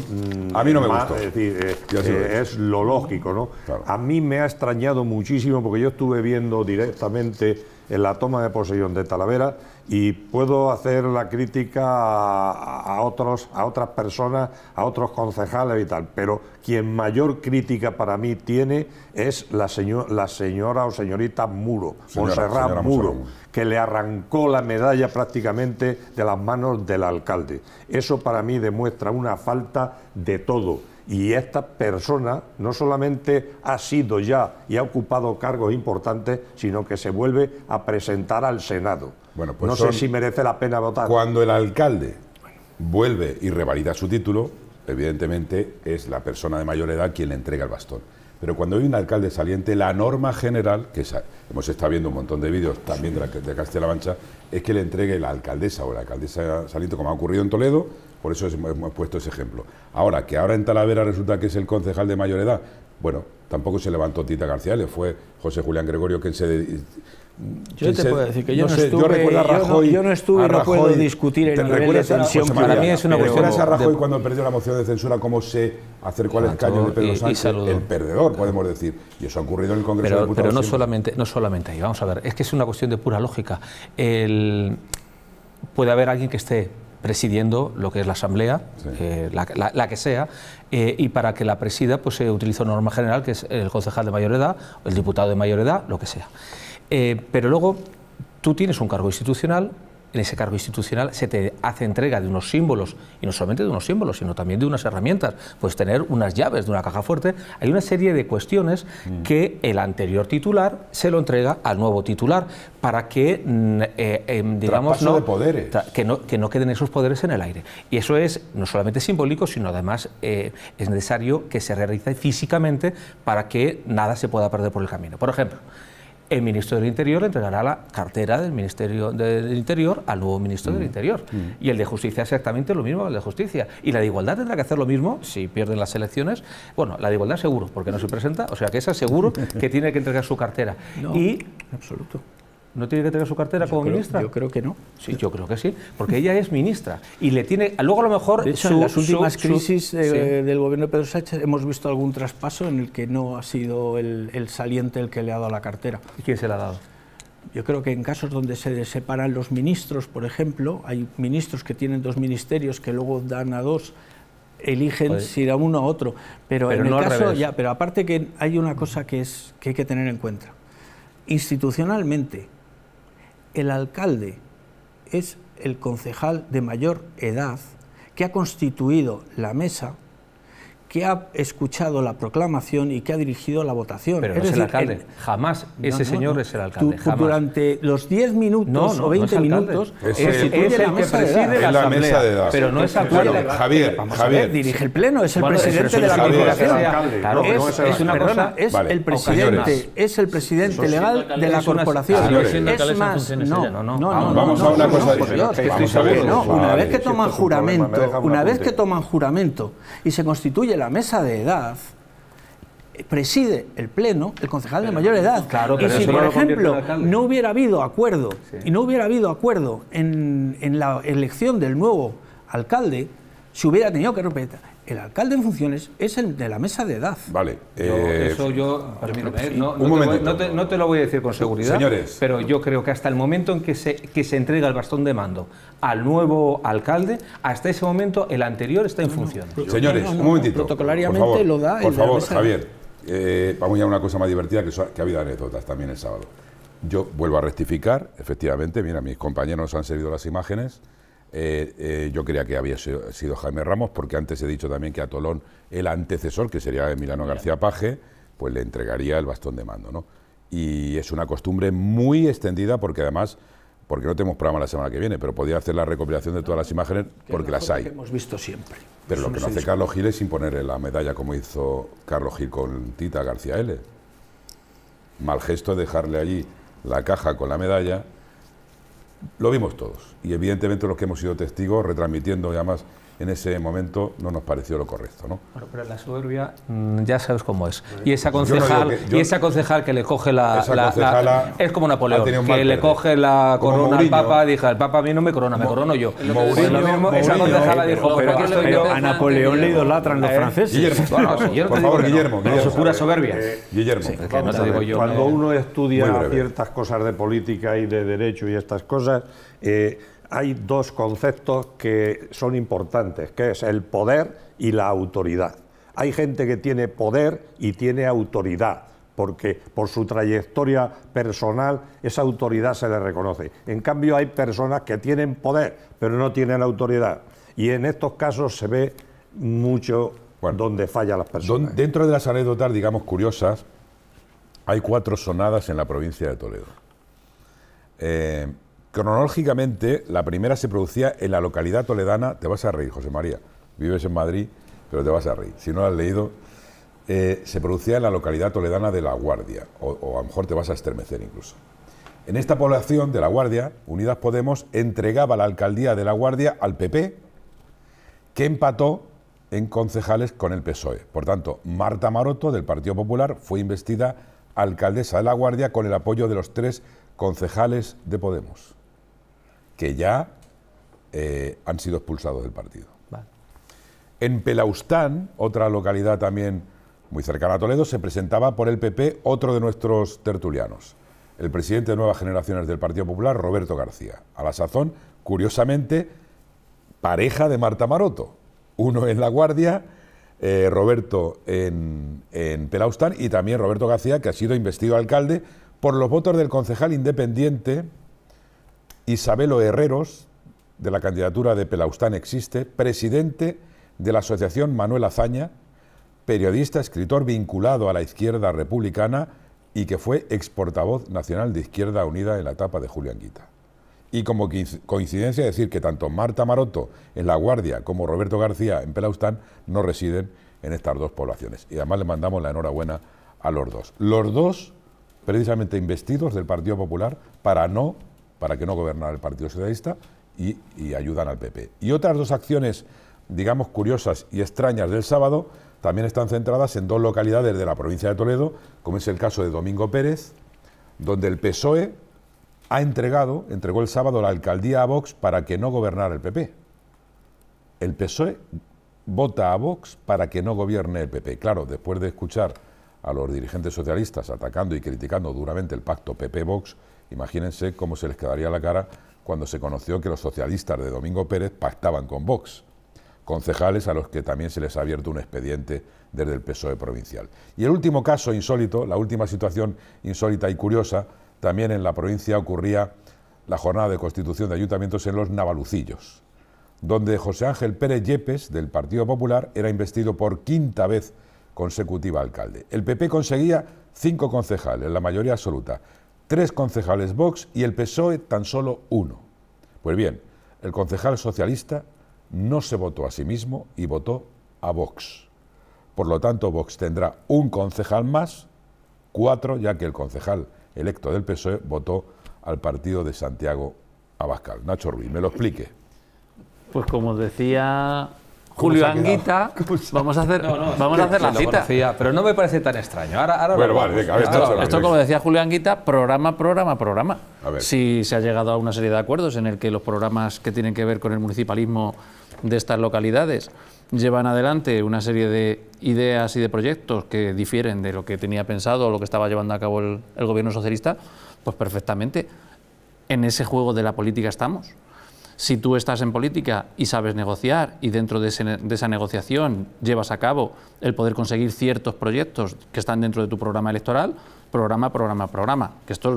Mm, a mí no me eh, eh, Es lo lógico, ¿no? A mí me ha extrañado muchísimo porque yo estuve viendo directamente en la toma de posesión de Talavera y puedo hacer la crítica a, otros, a otras personas, a otros concejales y tal, pero quien mayor crítica para mí tiene es la, señora o señorita Muro, señora, Muro, que le arrancó la medalla prácticamente de las manos del alcalde. Eso para mí demuestra una falta de todo. Y esta persona no solamente ha sido ya y ha ocupado cargos importantes, sino que se vuelve a presentar al Senado. Bueno, pues no sé si merece la pena votar. Cuando el alcalde vuelve y revalida su título, evidentemente es la persona de mayor edad quien le entrega el bastón. Pero cuando hay un alcalde saliente, la norma general, que hemos estado viendo un montón de vídeos también de, Castilla-La Mancha, es que le entregue la alcaldesa o la alcaldesa saliente, como ha ocurrido en Toledo, por eso hemos puesto ese ejemplo. Ahora, que ahora en Talavera resulta que es el concejal de mayor edad, bueno, tampoco se levantó Tita García, le fue José Julián Gregorio quien se yo te puedo decir que yo no, estuve, yo, no, estuve y no puedo discutir el nivel de tensión. Para mí es una cuestión. a Rajoy cuando perdió la moción de censura cómo se acercó al escaño ah, de Pedro Sánchez? el perdedor, podemos decir. Y eso ha ocurrido en el Congreso pero, de Pero no solamente, no solamente ahí, vamos a ver, es que es una cuestión de pura lógica. puede haber alguien que esté presidiendo lo que es la asamblea, eh, la, que sea, eh, y para que la presida pues, se utiliza una norma general que es el concejal de mayor edad, el diputado de mayor edad, lo que sea. Eh, pero luego tú tienes un cargo institucional, en ese cargo institucional se te hace entrega de unos símbolos, y no solamente de unos símbolos, sino también de unas herramientas. Puedes tener unas llaves de una caja fuerte. Hay una serie de cuestiones mm. que el anterior titular se lo entrega al nuevo titular para que, mm, eh, em, digamos, no, de poderes. Que, no, queden esos poderes en el aire. Y eso es no solamente simbólico, sino además eh, es necesario que se realice físicamente para que nada se pueda perder por el camino. Por ejemplo, el ministro del Interior entregará la cartera del Ministerio del Interior al nuevo ministro del mm. Interior. Mm. Y el de Justicia exactamente lo mismo el de Justicia. Y la de Igualdad tendrá que hacer lo mismo si pierden las elecciones. Bueno, la de Igualdad seguro, porque no se presenta, o sea que es seguro que tiene que entregar su cartera. No, y, en absoluto. ¿No tiene que tener su cartera como ministra? Yo creo que no. Sí, yo creo que sí, porque ella es ministra y le tiene. Luego, a lo mejor. en las últimas crisis eh, del gobierno de Pedro Sánchez hemos visto algún traspaso en el que no ha sido el, saliente el que le ha dado la cartera. ¿Y quién se la ha dado? Yo creo que en casos donde se separan los ministros, por ejemplo, hay ministros que tienen dos ministerios que luego dan a dos eligen si da uno a otro. Pero, en el caso, ya, pero aparte que hay una cosa que, es, que hay que tener en cuenta. Institucionalmente, el alcalde es el concejal de mayor edad que ha constituido la mesa que ha escuchado la proclamación y que ha dirigido la votación. Pero es el alcalde. jamás ese señor es el alcalde. Durante los 10 minutos o 20 minutos es, es el, el que preside la, mesa de edad. Pero no es alcalde. Javier, Javier. dirige el pleno, es el presidente de la corporación. Claro, es, una persona, es el presidente, es el presidente legal de la corporación. Es más, no, no, no. Vamos a una cosa diferente. Una vez que toman juramento, una vez que toman juramento y se constituye la mesa de edad preside el pleno el concejal de mayor edad. Claro, y si, por ejemplo, no hubiera habido acuerdo y no hubiera habido acuerdo en, en, la elección del nuevo alcalde, se hubiera tenido que repetir el alcalde en funciones es el de la mesa de edad. Vale. Yo, eh, eso yo, permítame, eh, no, te lo voy a decir con seguridad, pero yo creo que hasta el momento en que se, que se entrega el bastón de mando al nuevo alcalde, hasta ese momento el anterior está en funciones. Señores, un momentito. Protocolariamente lo da el Por favor, Javier, eh, vamos ya a una cosa más divertida, que, que ha habido anécdotas también el sábado. Yo vuelvo a rectificar, efectivamente, mira, mis compañeros han servido las imágenes eh, eh, yo creía que había sido, Jaime Ramos, porque antes he dicho también que a Tolón, el antecesor, que sería Emiliano García Paje, pues le entregaría el bastón de mando. ¿no? Y es una costumbre muy extendida, porque además, porque no tenemos programa la semana que viene, pero podía hacer la recopilación de todas las imágenes, porque las hay. hemos visto siempre. Pero lo que no hace Carlos Gil es imponerle la medalla como hizo Carlos Gil con Tita García L. Mal gesto dejarle allí la caja con la medalla lo vimos todos. Y evidentemente los que hemos sido testigos, retransmitiendo además en ese momento no nos pareció lo correcto. ¿no? Bueno, pero la soberbia mm, ya sabes cómo es. Pues, y esa concejal, que, y esa concejal que le coge la, la, es como Napoleón, que le coge la corona al Papa, dijo, el Papa a mí no me corona, me corono yo. Pues mismo, esa concejala dijo, pero, a Napoleón le idolatran los eh, franceses. Guillermo, por, favor, Guillermo, no, Guillermo, pura soberbia. Guillermo, eh, que no digo yo, cuando eh. uno estudia ciertas cosas de política y de derecho y estas cosas, hay dos conceptos que son importantes, que es el poder y la autoridad. Hay gente que tiene poder y tiene autoridad, porque por su trayectoria personal esa autoridad se le reconoce. En cambio hay personas que tienen poder, pero no tienen autoridad. Y en estos casos se ve mucho donde falla las personas. dentro de las anécdotas, digamos, curiosas, hay cuatro sonadas en la provincia de Toledo. Eh, Cronológicamente, la primera se producía en la localidad toledana, te vas a reír, José María, vives en Madrid, pero te vas a reír. Si no lo has leído, eh, se producía en la localidad toledana de La Guardia, o, o a lo mejor te vas a estremecer incluso. En esta población de La Guardia, Unidas Podemos entregaba la alcaldía de La Guardia al PP, que empató en concejales con el PSOE. Por tanto, Marta Maroto, del Partido Popular, fue investida alcaldesa de La Guardia con el apoyo de los tres concejales de Podemos que ya eh, han sido expulsados del partido. En Pelaustán, otra localidad también muy cercana a Toledo, se presentaba por el PP otro de nuestros tertulianos, el presidente de Nuevas Generaciones del Partido Popular, Roberto García. A la sazón, curiosamente, pareja de Marta Maroto. Uno en La Guardia, eh, Roberto en, en Pelaustán y también Roberto García, que ha sido investido alcalde por los votos del concejal independiente Isabelo Herreros, de la candidatura de Pelaustán Existe, presidente de la Asociación Manuel Azaña, periodista, escritor vinculado a la izquierda republicana y que fue portavoz nacional de Izquierda Unida en la etapa de Julián Guita. Y como coincidencia decir que tanto Marta Maroto en La Guardia como Roberto García en Pelaustán no residen en estas dos poblaciones. Y además le mandamos la enhorabuena a los dos. Los dos precisamente investidos del Partido Popular para no para que no gobernara el Partido Socialista y, ayudan al PP. Y otras dos acciones, digamos, curiosas y extrañas del sábado también están centradas en dos localidades de la provincia de Toledo, como es el caso de Domingo Pérez, donde el PSOE ha entregado, entregó el sábado la alcaldía a Vox para que no gobernara el PP. El PSOE vota a Vox para que no gobierne el PP. Claro, después de escuchar a los dirigentes socialistas atacando y criticando duramente el pacto PP-Vox, Imagínense cómo se les quedaría la cara cuando se conoció que los socialistas de Domingo Pérez pactaban con Vox, concejales a los que también se les ha abierto un expediente desde el PSOE provincial. Y el último caso insólito, la última situación insólita y curiosa, también en la provincia ocurría la jornada de constitución de ayuntamientos en los Navalucillos, donde José Ángel Pérez Yepes, del Partido Popular, era investido por quinta vez consecutiva alcalde. El PP conseguía cinco concejales, la mayoría absoluta tres concejales Vox y el PSOE tan solo uno. Pues bien, el concejal socialista no se votó a sí mismo y votó a Vox. Por lo tanto, Vox tendrá un concejal más, cuatro, ya que el concejal electo del PSOE votó al partido de Santiago Abascal. Nacho Ruiz, me lo explique. Pues como decía Julio Anguita, vamos a hacer, vamos la cita. pero no me parece tan extraño. Ahora, esto, como decía Julio Anguita, programa, programa, programa. Si se ha llegado a una serie de acuerdos en el que los programas que tienen que ver con el municipalismo de estas localidades llevan adelante una serie de ideas y de proyectos que difieren de lo que tenía pensado o lo que estaba llevando a cabo el gobierno socialista, pues perfectamente. En ese juego de la política estamos. Si tú estás en política y sabes negociar y dentro de, esa negociación llevas a cabo el poder conseguir ciertos proyectos que están dentro de tu programa electoral, programa, programa, programa, que esto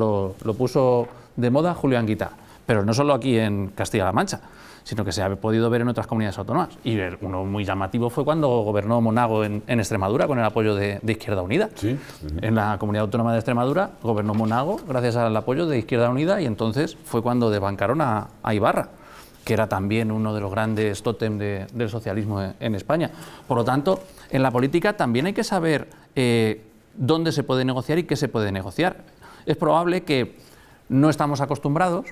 lo, puso de moda Julián Guita, pero no solo aquí en Castilla-La Mancha, sino que se ha podido ver en otras comunidades autónomas. Y uno muy llamativo fue cuando gobernó Monago en, Extremadura con el apoyo de, Izquierda Unida. En la comunidad autónoma de Extremadura gobernó Monago gracias al apoyo de Izquierda Unida y entonces fue cuando desbancaron a, a Ibarra que era también uno de los grandes tótem del socialismo en, España. Por lo tanto, en la política también hay que saber eh, dónde se puede negociar y qué se puede negociar. Es probable que no estamos acostumbrados.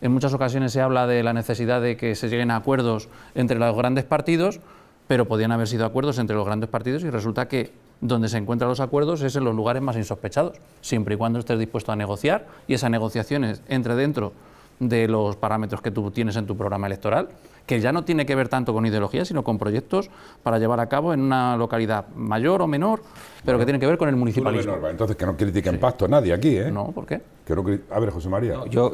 En muchas ocasiones se habla de la necesidad de que se lleguen a acuerdos entre los grandes partidos, pero podían haber sido acuerdos entre los grandes partidos y resulta que donde se encuentran los acuerdos es en los lugares más insospechados, siempre y cuando estés dispuesto a negociar y esa negociación entre dentro de los parámetros que tú tienes en tu programa electoral, que ya no tiene que ver tanto con ideología, sino con proyectos para llevar a cabo en una localidad mayor o menor, pero que tiene que ver con el municipalismo. entonces, que no critiquen sí. a nadie aquí, ¿eh? No, ¿por qué? Que a ver, José María. yo,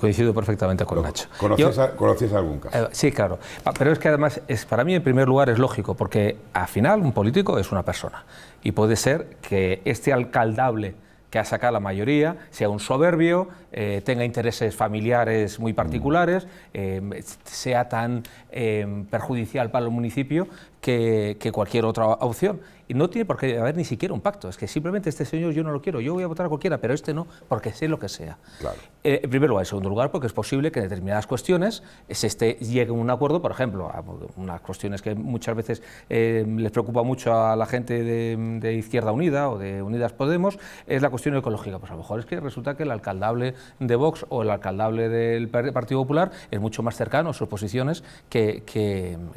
coincido perfectamente con Lo, Nacho. ¿Conocías, algún caso? Eh, sí, claro. Pero es que además, es, para mí, en primer lugar, es lógico, porque al final un político es una persona. Y puede ser que este alcaldable que ha sacado la mayoría, sea un soberbio, eh, tenga intereses familiares muy particulares, eh, sea tan eh, perjudicial para el municipio que cualquier otra opción no tiene por qué haber ni siquiera un pacto, es que simplemente este señor yo no lo quiero, yo voy a votar a cualquiera, pero este no, porque sé lo que sea. Claro. Eh, en primer lugar, en segundo lugar, porque es posible que en determinadas cuestiones eh, se llegue a un acuerdo, por ejemplo, unas cuestiones que muchas veces eh, les preocupa mucho a la gente de, Izquierda Unida o de Unidas Podemos, es la cuestión ecológica. Pues a lo mejor es que resulta que el alcaldable de Vox o el alcaldable del Partido Popular es mucho más cercano a sus posiciones que,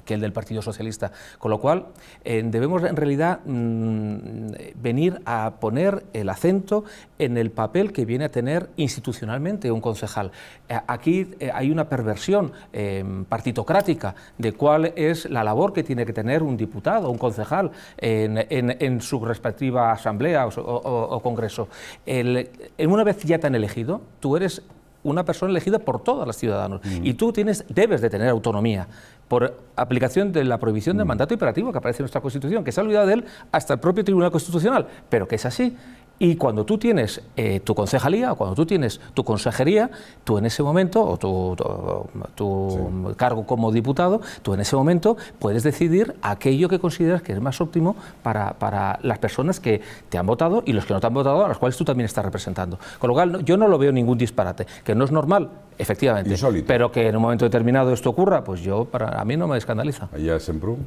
el del Partido Socialista. Con lo cual, debemos en realidad Mm, eh, venir a poner el acento en el papel que viene a tener institucionalmente un concejal. Eh, aquí eh, hay una perversión em, partitocrática de cuál es la labor que tiene que tener un diputado, o un concejal en, su respectiva asamblea o, congreso. En una vez ya te han elegido, tú eres una persona elegida por todas las ciudadanos. Mm. Y tú tienes, debes de tener autonomía por aplicación de la prohibición del mm. mandato imperativo que aparece en nuestra Constitución, que se ha olvidado de él hasta el propio Tribunal Constitucional, pero que es así. Y cuando tú tienes eh, tu concejalía, o cuando tú tienes tu consejería, tú en ese momento, o tu, cargo como diputado, tú en ese momento puedes decidir aquello que consideras que es más óptimo para, las personas que te han votado y los que no te han votado, a las cuales tú también estás representando. Con lo cual, yo no lo veo ningún disparate, que no es normal, efectivamente, pero que en un momento determinado esto ocurra, pues yo, para, mí no me escandaliza. Allá es en Brum.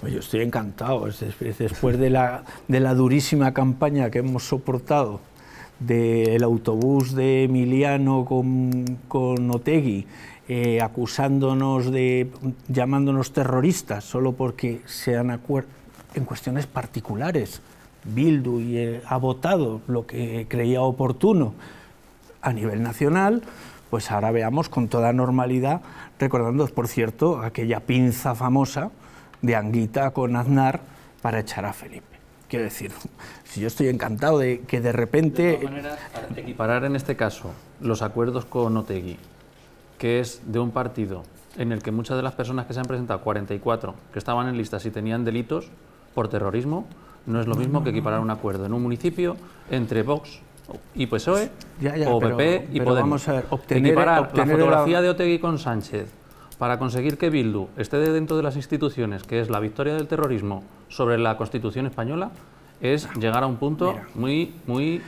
Pues yo estoy encantado. Después de la, durísima campaña que hemos soportado del autobús de Emiliano con, Otegui, eh, acusándonos de, llamándonos terroristas, solo porque sean en cuestiones particulares. Bildu eh, ha votado lo que creía oportuno a nivel nacional, pues ahora veamos con toda normalidad, recordando, por cierto, aquella pinza famosa de Anguita con Aznar para echar a Felipe. Quiero decir, si yo estoy encantado de que de repente... De equiparar en este caso los acuerdos con Otegui, que es de un partido en el que muchas de las personas que se han presentado, 44, que estaban en listas y tenían delitos por terrorismo, no es lo mismo que equiparar un acuerdo en un municipio entre Vox y PSOE o PP e y Podemos. Vamos a obtener, la fotografía de Otegui con Sánchez para conseguir que Bildu esté dentro de las instituciones, que es la victoria del terrorismo sobre la Constitución española, es ah, llegar a un punto muy, muy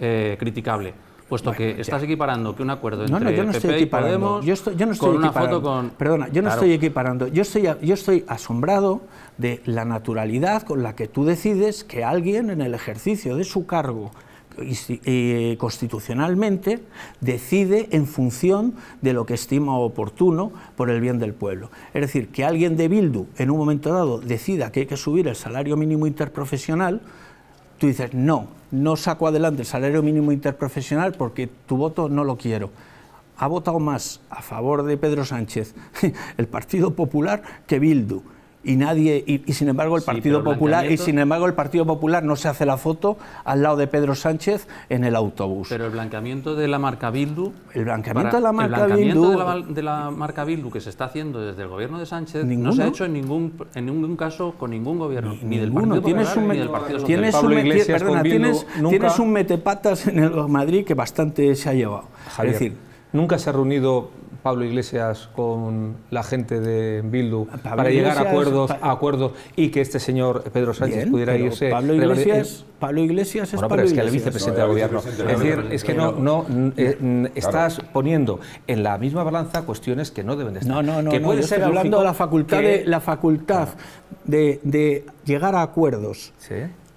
eh, criticable puesto que estás equiparando que un acuerdo entre no, yo no PP estoy equiparando. y Podemos yo estoy con una foto con... Perdona, yo no estoy equiparando. Yo estoy, yo estoy asombrado de la naturalidad con la que tú decides que alguien en el ejercicio de su cargo eh, constitucionalmente decide en función de lo que estima oportuno por el bien del pueblo. Es decir, que alguien de Bildu en un momento dado decida que hay que subir el salario mínimo interprofesional, tú dices, no, no saco adelante el salario mínimo interprofesional porque tu voto no lo quiero ha votado más a favor de Pedro Sánchez el Partido Popular que Bildu y nadie y, sin embargo el Partido Popular y sin embargo el Partido Popular no se hace la foto al lado de Pedro Sánchez en el autobús. Pero el blanqueamiento de la marca Bildu, el blanqueamiento de la marca de, la, marca Bildu que se está haciendo desde el gobierno de Sánchez no se ha hecho en ningún en ningún caso con ningún gobierno ni, del Partido ¿Tienes un, ni Partido ¿tienes Un, tienes, tienes un metepatas en el Madrid que bastante se ha llevado. es decir, nunca se ha reunido Pablo Iglesias con la gente de Bildu ah, para llegar a acuerdos, y que este señor Pedro Sánchez pudiera irse. Pablo Iglesias, Pablo Iglesias es bueno, que el vicepresidente del gobierno. Es decir, es que no, no eh, estás poniendo en la misma balanza cuestiones que no deben de estar. No, no, no. Que puede ser hablando de la facultad ah. de llegar a acuerdos.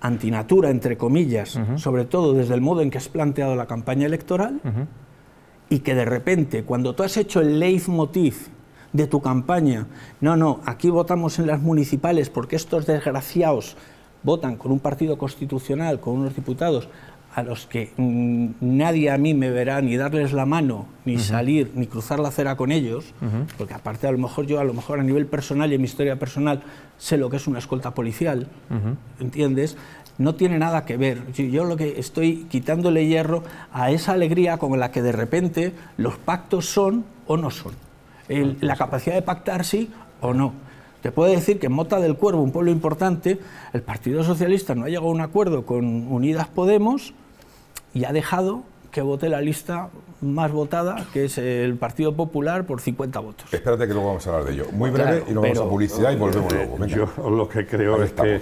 antinatura, entre comillas, sobre todo desde el modo en que has planteado la campaña electoral, y que de repente, cuando tú has hecho el leitmotiv de tu campaña, no, no, aquí votamos en las municipales porque estos desgraciados votan con un partido constitucional, con unos diputados a los que mm, nadie a mí me verá ni darles la mano, ni salir, ni cruzar la acera con ellos, porque aparte a lo mejor yo, a lo mejor a nivel personal y en mi historia personal, sé lo que es una escolta policial, ¿entiendes? no tiene nada que ver. Yo lo que estoy quitándole hierro a esa alegría con la que de repente los pactos son o no son. Ah, la capacidad de pactar sí o no. Te puedo decir que en Mota del Cuervo, un pueblo importante, el Partido Socialista no ha llegado a un acuerdo con Unidas Podemos y ha dejado que vote la lista más votada, que es el Partido Popular, por 50 votos. Espérate que luego vamos a hablar de ello. Muy breve y luego vamos a publicidad y volvemos luego. Yo lo que creo es que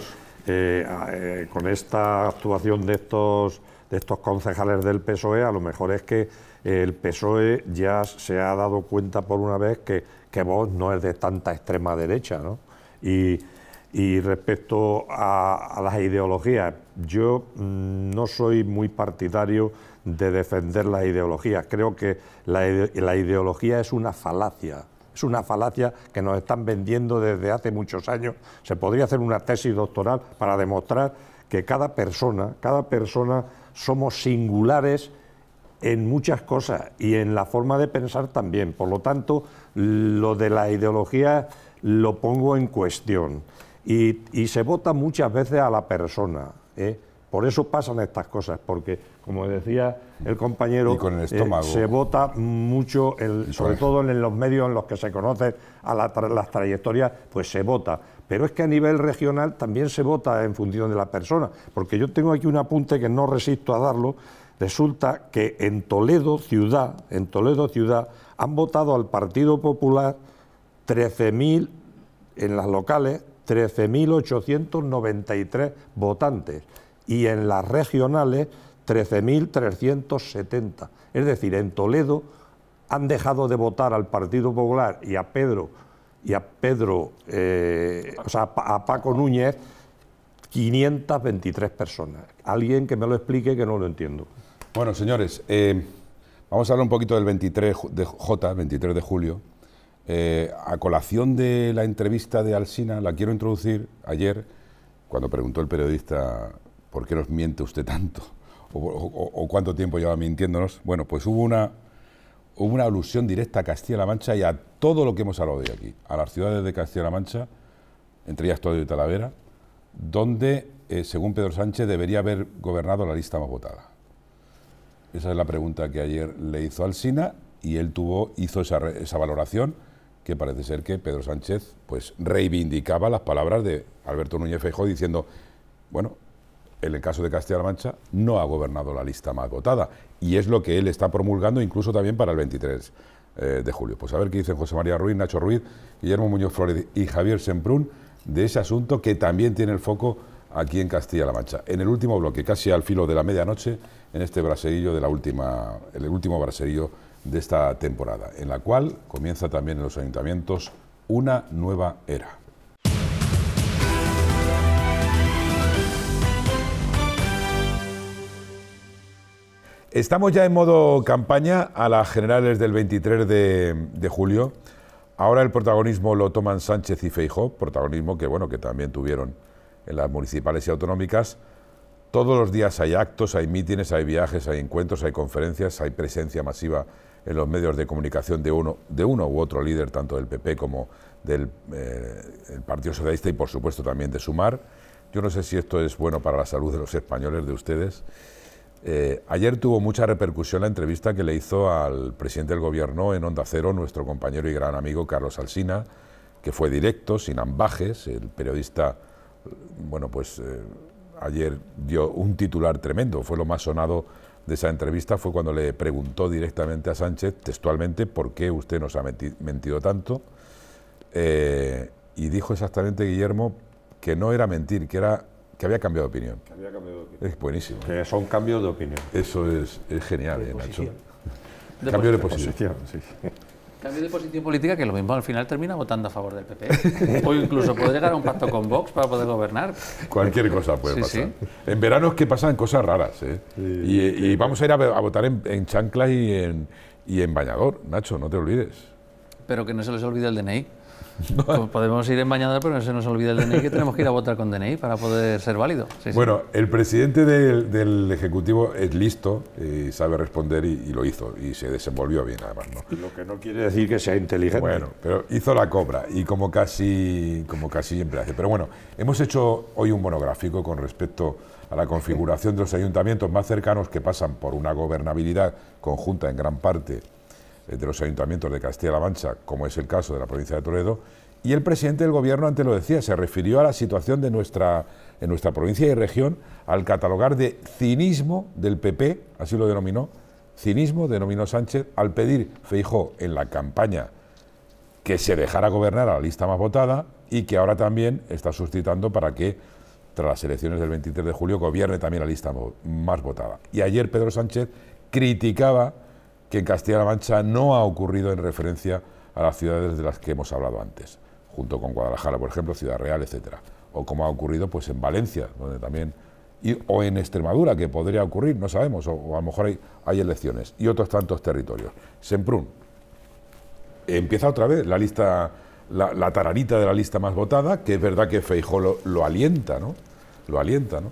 eh, eh, con esta actuación de estos, de estos concejales del PSOE, a lo mejor es que el PSOE ya se ha dado cuenta por una vez que, vos no es de tanta extrema derecha, ¿no? Y, respecto a, las ideologías, yo mm, no soy muy partidario de defender las ideologías. Creo que la ideología es una falacia. Es una falacia que nos están vendiendo desde hace muchos años. Se podría hacer una tesis doctoral para demostrar que cada persona, cada persona somos singulares en muchas cosas y en la forma de pensar también. Por lo tanto, lo de la ideología lo pongo en cuestión. Y, se vota muchas veces a la persona. ¿eh? Por eso pasan estas cosas, porque, como decía el compañero, eh, se vota mucho, sobre todo en los medios en los que se conoce a las trayectorias, pues se vota. Pero es que a nivel regional también se vota en función de la persona, porque yo tengo aquí un apunte que no resisto a darlo. Resulta que en Toledo ciudad, en Toledo ciudad, han votado al Partido Popular 13.000 en las locales 13.893 votantes y en las regionales 13.370. Es decir, en Toledo han dejado de votar al Partido Popular y a Pedro, y a Pedro, eh, o sea, a Paco Núñez 523 personas. Alguien que me lo explique que no lo entiendo. Bueno, señores, eh, vamos a hablar un poquito del 23 de J, 23 de julio. Eh, a colación de la entrevista de Alsina, la quiero introducir ayer, cuando preguntó el periodista ¿por qué nos miente usted tanto? O, cuánto tiempo lleva mintiéndonos. Bueno, pues hubo una, una alusión directa a Castilla-La Mancha y a todo lo que hemos hablado de aquí, a las ciudades de Castilla-La Mancha, entre ellas Toledo y Talavera, donde, eh, según Pedro Sánchez, debería haber gobernado la lista más votada. Esa es la pregunta que ayer le hizo sina y él tuvo, hizo esa, esa valoración que parece ser que Pedro Sánchez pues reivindicaba las palabras de Alberto Núñez Feijóo diciendo, bueno, en el caso de Castilla-La Mancha, no ha gobernado la lista más votada. Y es lo que él está promulgando incluso también para el 23 eh, de julio. Pues a ver qué dicen José María Ruiz, Nacho Ruiz, Guillermo Muñoz Flores y Javier Semprún de ese asunto que también tiene el foco aquí en Castilla-La Mancha. En el último bloque, casi al filo de la medianoche, en este braserillo de la última, el último braserillo de esta temporada, en la cual comienza también en los ayuntamientos una nueva era. Estamos ya en modo campaña a las generales del 23 de, julio. Ahora el protagonismo lo toman Sánchez y Feijó, protagonismo que bueno que también tuvieron en las municipales y autonómicas. Todos los días hay actos, hay mítines, hay viajes, hay encuentros, hay conferencias, hay presencia masiva en los medios de comunicación de uno, de uno u otro líder, tanto del PP como del eh, Partido Socialista y por supuesto también de Sumar. Yo no sé si esto es bueno para la salud de los españoles, de ustedes. Eh, ayer tuvo mucha repercusión la entrevista que le hizo al presidente del Gobierno en Onda Cero nuestro compañero y gran amigo Carlos Alsina, que fue directo, sin ambajes. El periodista, bueno, pues eh, ayer dio un titular tremendo, fue lo más sonado de esa entrevista, fue cuando le preguntó directamente a Sánchez, textualmente, por qué usted nos ha mentido tanto. Eh, y dijo exactamente Guillermo que no era mentir, que era que había cambiado de opinión. Es buenísimo. Que son cambios de opinión. Eso es, genial, eh, Nacho. Cambio de posición. Cambio de posición política que lo mismo al final termina votando a favor del PP. o incluso puede llegar a un pacto con Vox para poder gobernar. Cualquier cosa puede pasar. En verano es que pasan cosas raras. Eh. y, vamos a ir a, votar en, en chanclas y en, y en bañador, Nacho, no te olvides. Pero que no se les olvide el DNI. Pues podemos ir en bañador, pero no se nos olvida el DNI, que tenemos que ir a votar con DNI para poder ser válido. bueno, el presidente del, Ejecutivo es listo, y eh, sabe responder y, lo hizo, y se desenvolvió bien además. ¿no? Lo que no quiere decir que sea inteligente. Bueno, pero hizo la cobra, y como casi, como casi siempre hace. Pero bueno, hemos hecho hoy un monográfico con respecto a la configuración de los ayuntamientos más cercanos que pasan por una gobernabilidad conjunta en gran parte eh, de los ayuntamientos de Castilla-La Mancha, como es el caso de la provincia de Toledo, y el presidente del gobierno antes lo decía, se refirió a la situación de nuestra, en nuestra provincia y región al catalogar de cinismo del PP, así lo denominó, cinismo denominó Sánchez, al pedir Feijó en la campaña que se dejara gobernar a la lista más votada y que ahora también está suscitando para que tras las elecciones del 23 de julio gobierne también la lista más votada. Y ayer Pedro Sánchez criticaba que en Castilla-La Mancha no ha ocurrido en referencia a las ciudades de las que hemos hablado antes, junto con Guadalajara, por ejemplo, Ciudad Real, etcétera, o como ha ocurrido pues en Valencia, donde también o en Extremadura, que podría ocurrir, no sabemos, o, a lo mejor hay, elecciones, y otros tantos territorios. Semprún, empieza otra vez la lista, la, de la lista más votada, que es verdad que Feijó lo alienta, ¿no? Lo alienta, ¿no?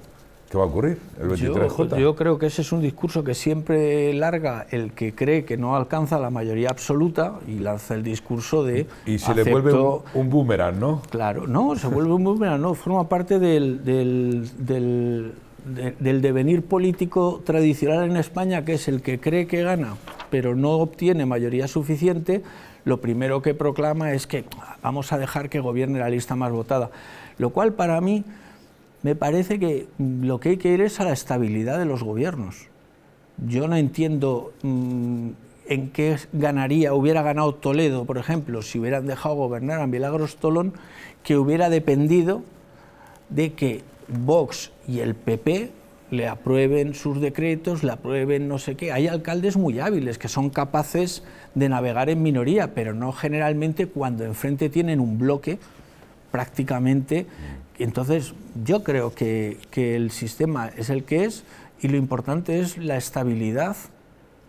va a ocurrir el 23 Yo, creo que ese es un discurso que siempre larga el que cree que no alcanza la mayoría absoluta y lanza el discurso de... Y se le vuelve un, boomerang, ¿no? Claro, no, se vuelve un boomerang, no, forma parte del, del devenir político tradicional en España, que es el que cree que gana, pero no obtiene mayoría suficiente, lo primero que proclama es que vamos a dejar que gobierne la lista más votada, lo cual para mí me parece que lo que hay que ir es a la estabilidad de los gobiernos. Yo no entiendo mm, en qué ganaría, hubiera ganado Toledo, por ejemplo, si hubieran dejado gobernar a Milagros Tolón, que hubiera dependido de que Vox y el PP le aprueben sus decretos, le aprueben no sé qué. Hay alcaldes muy hábiles que son capaces de navegar en minoría, pero no generalmente cuando enfrente tienen un bloque prácticamente. Entonces, yo creo que, el sistema es el que es y lo importante es la estabilidad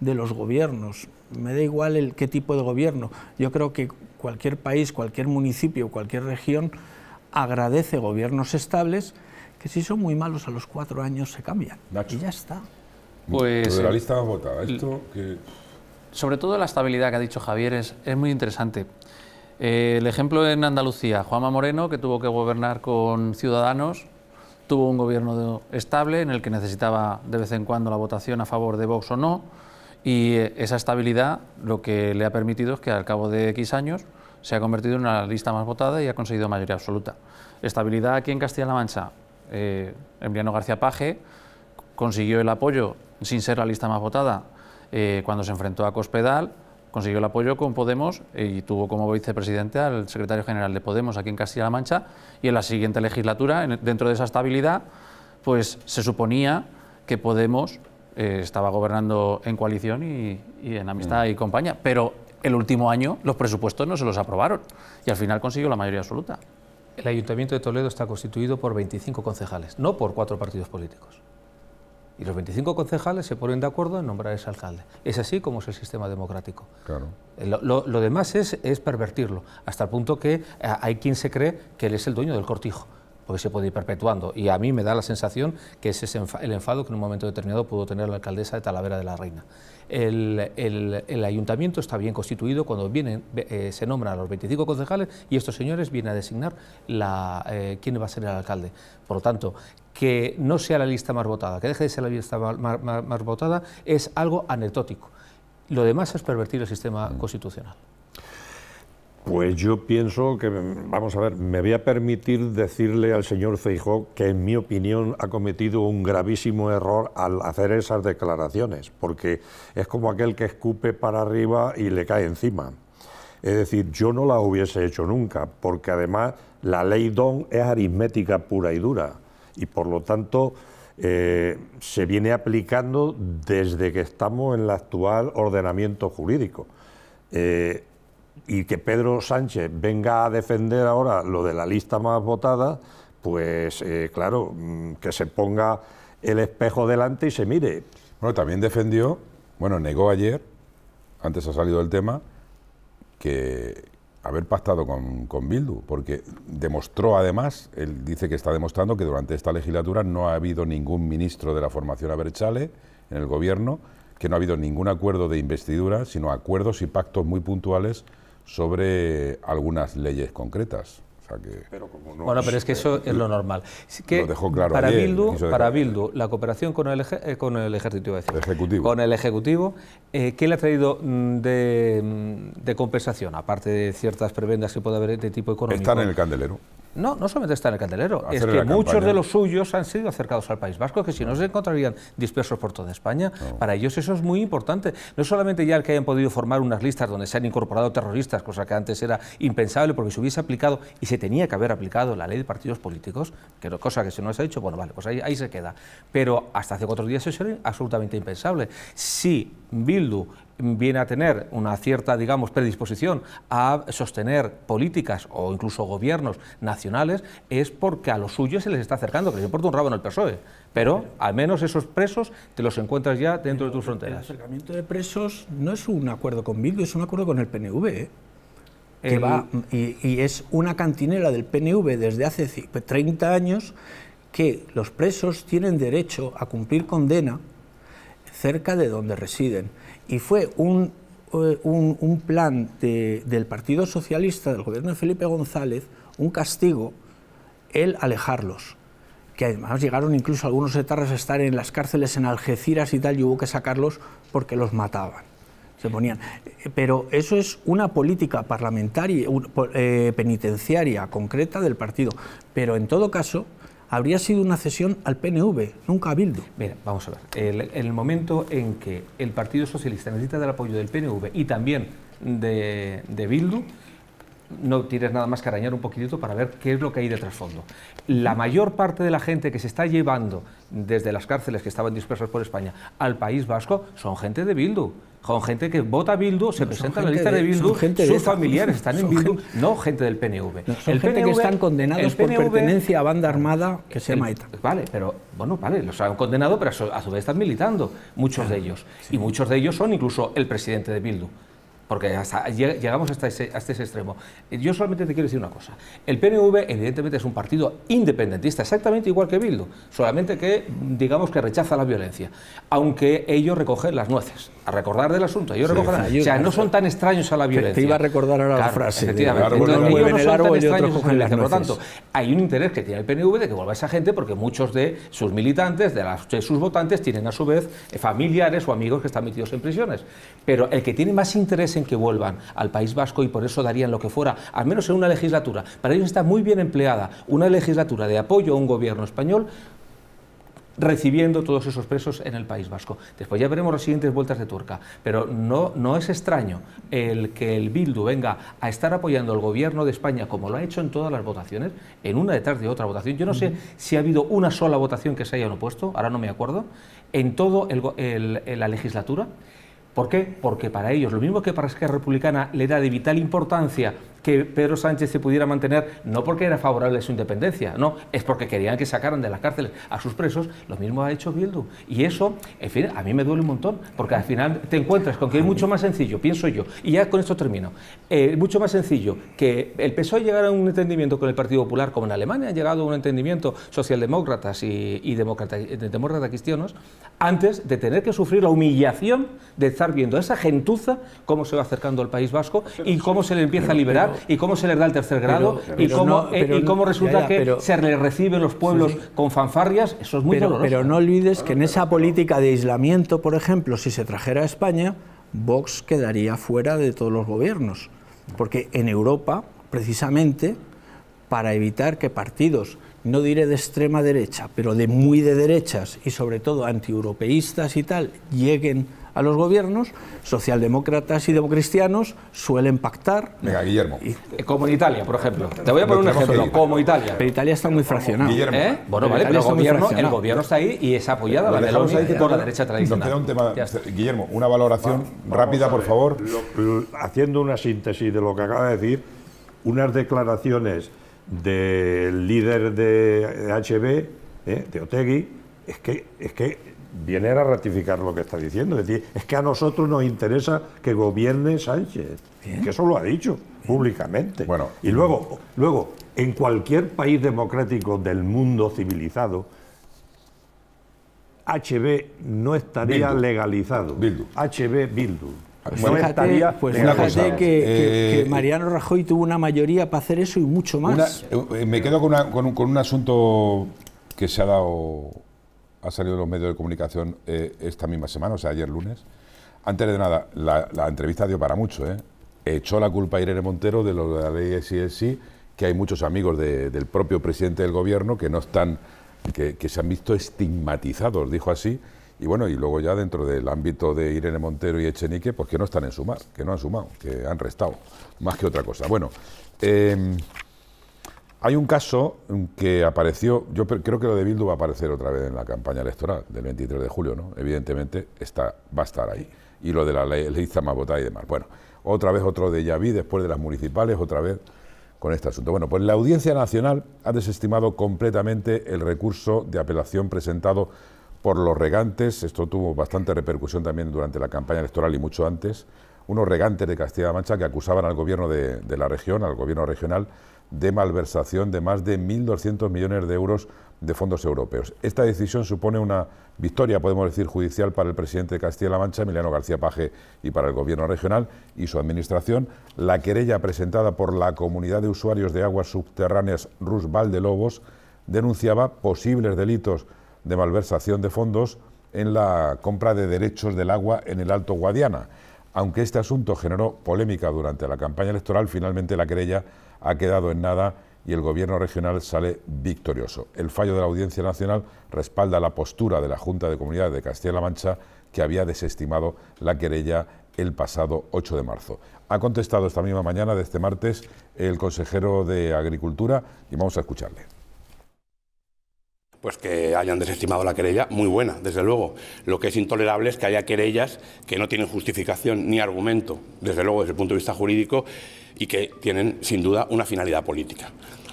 de los gobiernos. Me da igual el qué tipo de gobierno. Yo creo que cualquier país, cualquier municipio, cualquier región agradece gobiernos estables que si son muy malos a los cuatro años se cambian. Y ya está. Pues, la lista eh, Sobre todo la estabilidad que ha dicho Javier es muy interesante. Eh, el ejemplo en Andalucía, Juanma Moreno, que tuvo que gobernar con Ciudadanos, tuvo un gobierno estable en el que necesitaba de vez en cuando la votación a favor de Vox o no, y eh, esa estabilidad lo que le ha permitido es que al cabo de X años se ha convertido en una lista más votada y ha conseguido mayoría absoluta. Estabilidad aquí en Castilla-La Mancha. Eh, Emiliano García Paje consiguió el apoyo sin ser la lista más votada eh, cuando se enfrentó a Cospedal consiguió el apoyo con Podemos y tuvo como vicepresidente al secretario general de Podemos aquí en Castilla-La Mancha y en la siguiente legislatura, dentro de esa estabilidad, pues se suponía que Podemos eh, estaba gobernando en coalición y, en amistad mm. y compañía, pero el último año los presupuestos no se los aprobaron y al final consiguió la mayoría absoluta. El Ayuntamiento de Toledo está constituido por 25 concejales, no por cuatro partidos políticos. Y los 25 concejales se ponen de acuerdo en nombrar a ese alcalde. Es así como es el sistema democrático. Eh, lo, demás es, pervertirlo, hasta el punto que eh, hay quien se cree que él es el dueño del cortijo porque se puede ir perpetuando. Y a mí me da la sensación que ese es el enfado que en un momento determinado pudo tener la alcaldesa de Talavera de la Reina. El, ayuntamiento está bien constituido cuando vienen, eh, se nombran a los 25 concejales y estos señores vienen a designar la, quién va a ser el alcalde. Por lo tanto, que no sea la lista más votada, que deje de ser la lista más, votada, es algo anecdótico. Lo demás es pervertir el sistema mm. constitucional. Pues yo pienso que, vamos a ver, me voy a permitir decirle al señor Feijó que en mi opinión ha cometido un gravísimo error al hacer esas declaraciones, porque es como aquel que escupe para arriba y le cae encima. Es decir, yo no la hubiese hecho nunca, porque además la ley DON es aritmética pura y dura y por lo tanto eh, se viene aplicando desde que estamos en el actual ordenamiento jurídico. Eh, y que Pedro Sánchez venga a defender ahora lo de la lista más votada, pues eh, claro, mm, que se ponga el espejo delante y se mire. Bueno, también defendió, bueno, negó ayer, antes ha salido el tema, que, haber pactado con, Bildu, porque demostró además, él dice que está demostrando que durante esta legislatura no ha habido ningún ministro de la formación Aberchale en el gobierno, que no ha habido ningún acuerdo de investidura, sino acuerdos y pactos muy puntuales sobre algunas leyes concretas pero como no bueno, pero es que eso es lo normal. para, Bildu, para Bildu, la cooperación con el, eh, con el Ejecutivo, con el Ejecutivo, eh, ¿qué le ha traído mm, de, mm, de, compensación, aparte de ciertas prebendas que puede haber de tipo económico? Están en el candelero. No, no solamente está en el candelero, es que muchos de los suyos han sido acercados al País Vasco, que si no se encontrarían dispersos por toda España. Para ellos eso es muy importante. No solamente ya el que hayan podido formar unas listas donde se han incorporado terroristas, cosa que antes era impensable porque se hubiese aplicado y se tenía que haber aplicado la ley de partidos políticos, que cosa que se no se ha hecho, bueno, vale, pues ahí, ahí se queda. Pero hasta hace cuatro días eso era absolutamente impensable. Si Bildu viene a tener una cierta, digamos, predisposición a sostener políticas o incluso gobiernos nacionales es porque a los suyos se les está acercando, que les importa un rabo en el PSOE. Pero al menos esos presos te los encuentras ya dentro de tus fronteras. El acercamiento de presos no es un acuerdo con Bildu, es un acuerdo con el PNV. ¿eh? y, es una cantinela del PNV desde hace 30 años que los presos tienen derecho a cumplir condena cerca de donde residen y fue un, eh, plan del Partido Socialista, del gobierno de Felipe González, un castigo el alejarlos que además llegaron incluso algunos etarras a estar en las cárceles en Algeciras y tal, y hubo que sacarlos porque los mataban. Se ponían. Pero eso es una política parlamentaria, eh, penitenciaria concreta del partido. Pero en todo caso, habría sido una cesión al PNV, nunca a Bildu. Mira, vamos a ver, en el, momento en que el Partido Socialista necesita del apoyo del PNV y también de, de Bildu, no tienes nada más que arañar un poquitito para ver qué es lo que hay de trasfondo. La mayor parte de la gente que se está llevando desde las cárceles que estaban dispersas por España al País Vasco son gente de Bildu con gente que vota Bildu, se presenta en la lista de, Bildu, gente sus familiares están en Bildu, no gente del PNV. son gente que están condenados por pertenencia a banda armada que se llama Vale, pero bueno, vale, los han condenado, pero a su, vez están militando, muchos de ellos. Y muchos de ellos son incluso el presidente de Bildu porque llegamos hasta ese, extremo. Eh, yo solamente te quiero decir una cosa. El PNV, evidentemente, es un partido independentista, exactamente igual que Bildu, solamente que, digamos, que rechaza la violencia, aunque ellos recogen las nueces. A recordar del asunto, ellos o sea, no son tan extraños a la violencia. Te iba a recordar ahora la frase. ellos no Por lo tanto, hay un interés que tiene el PNV de que vuelva esa gente, porque muchos de sus militantes, de, las, de sus votantes, tienen a su vez eh, familiares o amigos que están metidos en prisiones. Pero el que tiene más interés que vuelvan al País Vasco y por eso darían lo que fuera, al menos en una legislatura. Para ellos está muy bien empleada una legislatura de apoyo a un gobierno español recibiendo todos esos presos en el País Vasco. Después ya veremos las siguientes vueltas de Turca pero no, no es extraño el que el Bildu venga a estar apoyando al gobierno de España, como lo ha hecho en todas las votaciones, en una detrás de otra votación. Yo no sé si ha habido una sola votación que se hayan opuesto, ahora no me acuerdo, en toda la legislatura. ¿Por qué? Porque para ellos, lo mismo que para Esquerra Republicana le da de vital importancia que Pedro Sánchez se pudiera mantener, no porque era favorable a su independencia, no, es porque querían que sacaran de las cárceles a sus presos, lo mismo ha hecho Bildu. Y eso, en fin, a mí me duele un montón, porque al final te encuentras con que es mucho más sencillo, pienso yo, y ya con esto termino, es eh, mucho más sencillo que el PSOE llegara a un entendimiento con el Partido Popular, como en Alemania ha llegado a un entendimiento socialdemócratas y, eh, demócratas cristianos, antes de tener que sufrir la humillación de estar viendo a esa gentuza cómo se va acercando al País Vasco y cómo se le empieza a liberar y cómo se les da el tercer grado eh, y, cómo, resulta que se les reciben los pueblos con fanfarrias, eso es muy doloroso. Pero no olvides que en esa política de aislamiento, por ejemplo, si se trajera a España, Vox quedaría fuera de todos los gobiernos, porque en Europa, precisamente, para evitar que partidos, no diré de extrema derecha, pero de muy de derechas y sobre todo antieuropeístas y tal, lleguen a los gobiernos, socialdemócratas y democristianos suelen pactar. Venga, Guillermo. Eh, como en Italia, por ejemplo. Te voy a poner un ejemplo, como Italia. Pero Italia está muy fraccionada. Guillermo. ¿Eh? Bueno, vale, pero, gobierno, el gobierno está ahí y es apoyada la, por la derecha tradicional. Guillermo, una valoración rápida, por favor. haciendo una síntesis de lo que acaba de decir, unas declaraciones del líder de HB, ¿eh? de Otegui, es que, es que Viene a ratificar lo que está diciendo. Es decir, es que a nosotros nos interesa que gobierne Sánchez, que eso lo ha dicho públicamente. Bueno, y luego, luego, en cualquier país democrático del mundo civilizado, HB no estaría legalizado. HB Bildu. fíjate, pues fíjate que, eh, que, Mariano Rajoy tuvo una mayoría para hacer eso y mucho más. Eh, me quedo un, con un asunto que se ha dado ha salido de los medios de comunicación eh, esta misma semana, o sea, ayer lunes. Antes de nada, la, entrevista dio para mucho. ¿eh? Echó la culpa a Irene Montero de lo de la ley SISI, que hay muchos amigos del propio presidente del gobierno que no están, que, se han visto estigmatizados, dijo así. Y bueno, y luego ya dentro del ámbito de Irene Montero y Echenique, pues que no están en sumar, que no han sumado, que han restado, más que otra cosa. Bueno, eh, hay un caso que apareció, yo creo que lo de Bildu va a aparecer otra vez en la campaña electoral del 23 de julio, ¿no? Evidentemente está, va a estar ahí. Y lo de la ley, más Zamabotá y demás. Bueno, otra vez otro de Yaví después de las municipales, otra vez con este asunto. Bueno, pues la Audiencia Nacional ha desestimado completamente el recurso de apelación presentado por los regantes. Esto tuvo bastante repercusión también durante la campaña electoral y mucho antes. Unos regantes de Castilla-La Mancha que acusaban al gobierno de la región, al gobierno regional, de malversación de más de 1.200 millones de euros de fondos europeos. Esta decisión supone una victoria, podemos decir, judicial para el presidente de Castilla-La Mancha, Emiliano García Paje, y para el gobierno regional y su administración. La querella presentada por la comunidad de usuarios de aguas subterráneas Rusval de Lobos denunciaba posibles delitos de malversación de fondos en la compra de derechos del agua en el Alto Guadiana. Aunque este asunto generó polémica durante la campaña electoral, finalmente la querella ha quedado en nada y el gobierno regional sale victorioso. El fallo de la Audiencia Nacional respalda la postura de la Junta de Comunidades de Castilla-La Mancha que había desestimado la querella el pasado 8 de marzo. Ha contestado esta misma mañana de este martes el consejero de Agricultura y vamos a escucharle. Pues que hayan desestimado la querella, muy buena, desde luego. Lo que es intolerable es que haya querellas que no tienen justificación ni argumento, desde luego desde el punto de vista jurídico, y que tienen sin duda una finalidad política.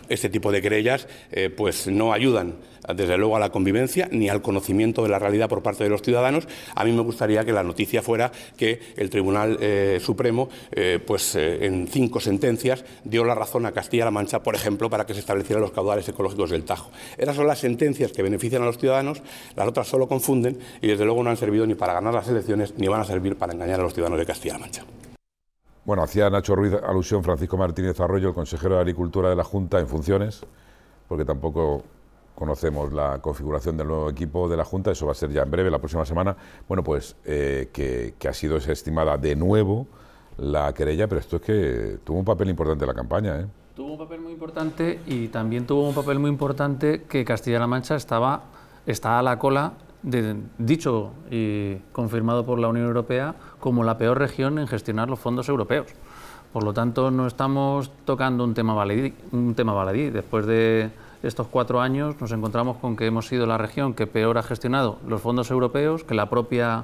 Este tipo de querellas eh, pues no ayudan desde luego a la convivencia ni al conocimiento de la realidad por parte de los ciudadanos. A mí me gustaría que la noticia fuera que el Tribunal eh, Supremo, eh, pues en cinco sentencias, dio la razón a Castilla-La Mancha, por ejemplo, para que se establecieran los caudales ecológicos del Tajo. Esas son las sentencias que benefician a los ciudadanos, las otras solo confunden y desde luego no han servido ni para ganar las elecciones ni van a servir para engañar a los ciudadanos de Castilla-La Mancha. Bueno, hacía Nacho Ruiz alusión Francisco Martínez Arroyo, el consejero de Agricultura de la Junta en funciones, porque tampoco conocemos la configuración del nuevo equipo de la Junta, eso va a ser ya en breve, la próxima semana. Bueno, pues eh, que, ha sido estimada de nuevo la querella, pero esto es que tuvo un papel importante en la campaña. ¿eh? Tuvo un papel muy importante y también tuvo un papel muy importante que Castilla-La Mancha estaba, está a la cola, de, dicho y confirmado por la Unión Europea, como la peor región en gestionar los fondos europeos. Por lo tanto, no estamos tocando un tema baladí. Un tema baladí. Después de estos cuatro años nos encontramos con que hemos sido la región que peor ha gestionado los fondos europeos, que la propia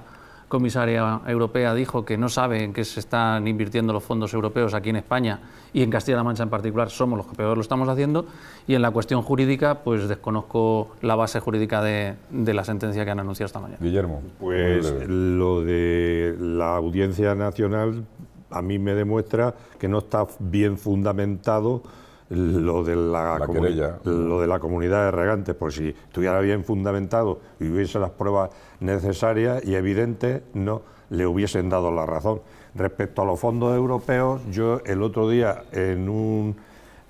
comisaria europea dijo que no sabe en qué se están invirtiendo los fondos europeos aquí en España y en Castilla-La Mancha en particular somos los que peor lo estamos haciendo y en la cuestión jurídica pues desconozco la base jurídica de, la sentencia que han anunciado esta mañana. Guillermo. Pues lo de la Audiencia Nacional a mí me demuestra que no está bien fundamentado lo de la, lo de la comunidad de regantes, por si estuviera bien fundamentado y hubiese las pruebas necesarias y evidentes, no le hubiesen dado la razón. Respecto a los fondos europeos, yo el otro día en un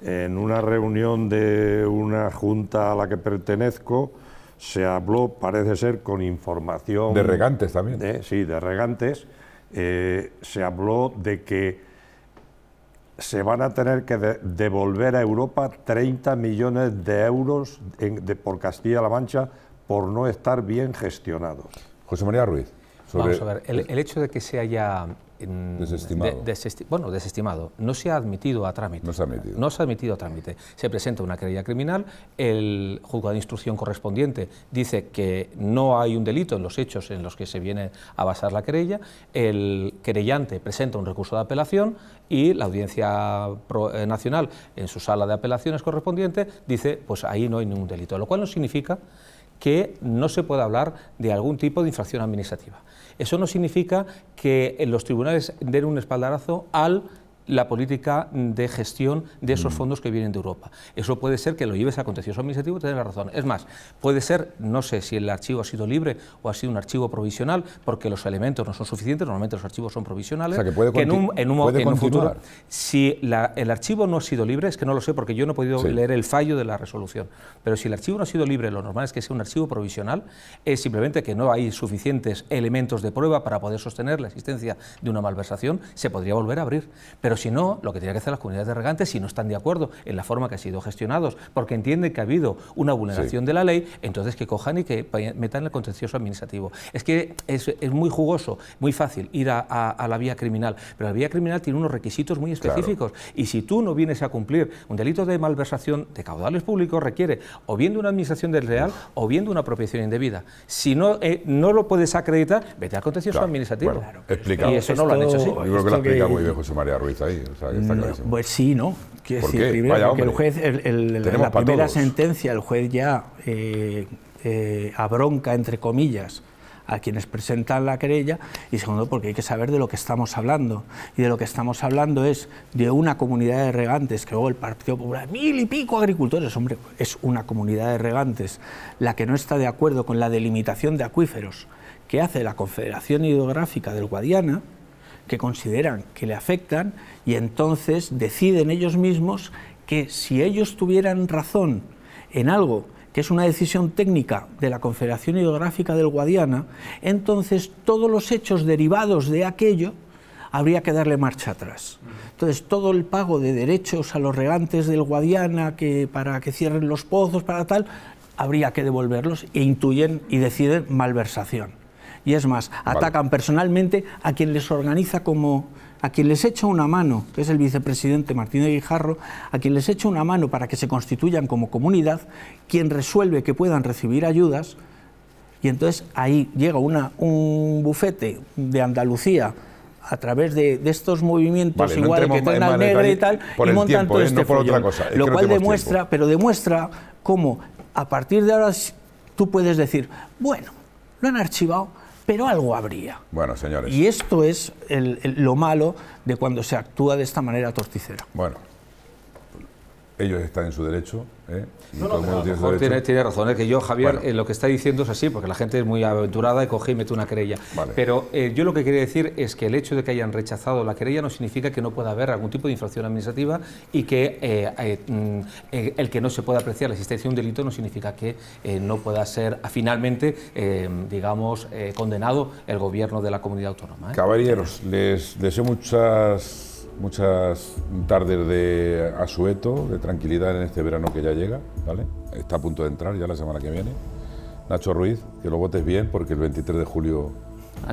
en una reunión de una junta a la que pertenezco se habló, parece ser, con información de regantes también. sí, de regantes. Eh, se habló de que se van a tener que devolver a Europa 30 millones de euros de, por Castilla-La Mancha por no estar bien gestionados. José María Ruiz. Vamos a ver, el hecho de que se haya Desestimado. bueno, desestimado. No se ha admitido a trámite. No se ha admitido. No se ha admitido a trámite. Se presenta una querella criminal, el juzgado de instrucción correspondiente dice que no hay un delito en los hechos en los que se viene a basar la querella, el querellante presenta un recurso de apelación y la Audiencia eh, Nacional, en su sala de apelaciones correspondiente, dice, pues ahí no hay ningún delito. Lo cual no significa que no se pueda hablar de algún tipo de infracción administrativa. Eso no significa que los tribunales den un espaldarazo al la política de gestión de esos mm. fondos que vienen de Europa. Eso puede ser que lo lleves a contencioso administrativo y la razón. Es más, puede ser, no sé si el archivo ha sido libre o ha sido un archivo provisional, porque los elementos no son suficientes, normalmente los archivos son provisionales. que puede en un, en futuro, si el archivo no ha sido libre, es que no lo sé porque yo no he podido leer el fallo de la resolución, pero si el archivo no ha sido libre, lo normal es que sea un archivo provisional, es simplemente que no hay suficientes elementos de prueba para poder sostener la existencia de una malversación, se podría volver a abrir. Pero si no, lo que tiene que hacer las comunidades de regantes, si no están de acuerdo en la forma que han sido gestionados, porque entienden que ha habido una vulneración de la ley, entonces que cojan y que metan el contencioso administrativo. Es que es, muy jugoso, muy fácil ir a, la vía criminal, pero la vía criminal tiene unos requisitos muy específicos. Y si tú no vienes a cumplir un delito de malversación de caudales públicos, requiere o bien de una administración del real o bien de una apropiación indebida. Si no, eh, no lo puedes acreditar, vete al contencioso administrativo. Y eso no lo han hecho así pues sí, ¿no? Quiero decir, qué? primero, el juez, la primera sentencia, el juez ya eh, eh, abronca, entre comillas, a quienes presentan la querella y segundo porque hay que saber de lo que estamos hablando y de lo que estamos hablando es de una comunidad de regantes que luego el Partido Popular mil y pico agricultores hombre es una comunidad de regantes la que no está de acuerdo con la delimitación de acuíferos que hace la Confederación Hidrográfica del Guadiana que consideran que le afectan y entonces deciden ellos mismos que si ellos tuvieran razón en algo que es una decisión técnica de la Confederación Hidrográfica del Guadiana, entonces todos los hechos derivados de aquello habría que darle marcha atrás. Entonces, todo el pago de derechos a los regantes del Guadiana que, para que cierren los pozos, para tal, habría que devolverlos e intuyen y deciden malversación y es más, atacan personalmente a quien les organiza como, a quien les echa una mano, que es el vicepresidente Martínez Guijarro, a quien les echa una mano para que se constituyan como comunidad, quien resuelve que puedan recibir ayudas, y entonces ahí llega una, un bufete de Andalucía a través de, estos movimientos igual que tienen negro y tal, y montan todo ¿eh? este Lo cual demuestra, pero demuestra cómo a partir de ahora tú puedes decir, bueno, lo han archivado, pero algo habría. Bueno, señores. Y esto es lo malo de cuando se actúa de esta manera torticera. Bueno, ellos están en su derecho. ¿eh? tiene, razón, es que yo, Javier, eh, lo que está diciendo es así, porque la gente es muy aventurada y coge y mete una querella. Pero eh, yo lo que quería decir es que el hecho de que hayan rechazado la querella no significa que no pueda haber algún tipo de infracción administrativa y que eh, mm, el que no se pueda apreciar la existencia de un delito no significa que no pueda ser ah, finalmente, digamos, condenado el gobierno de la comunidad autónoma. Caballeros, les deseo muchas muchas tardes de asueto, de tranquilidad en este verano que ya llega, ¿vale? Está a punto de entrar ya la semana que viene. Nacho Ruiz, que lo votes bien porque el 23 de julio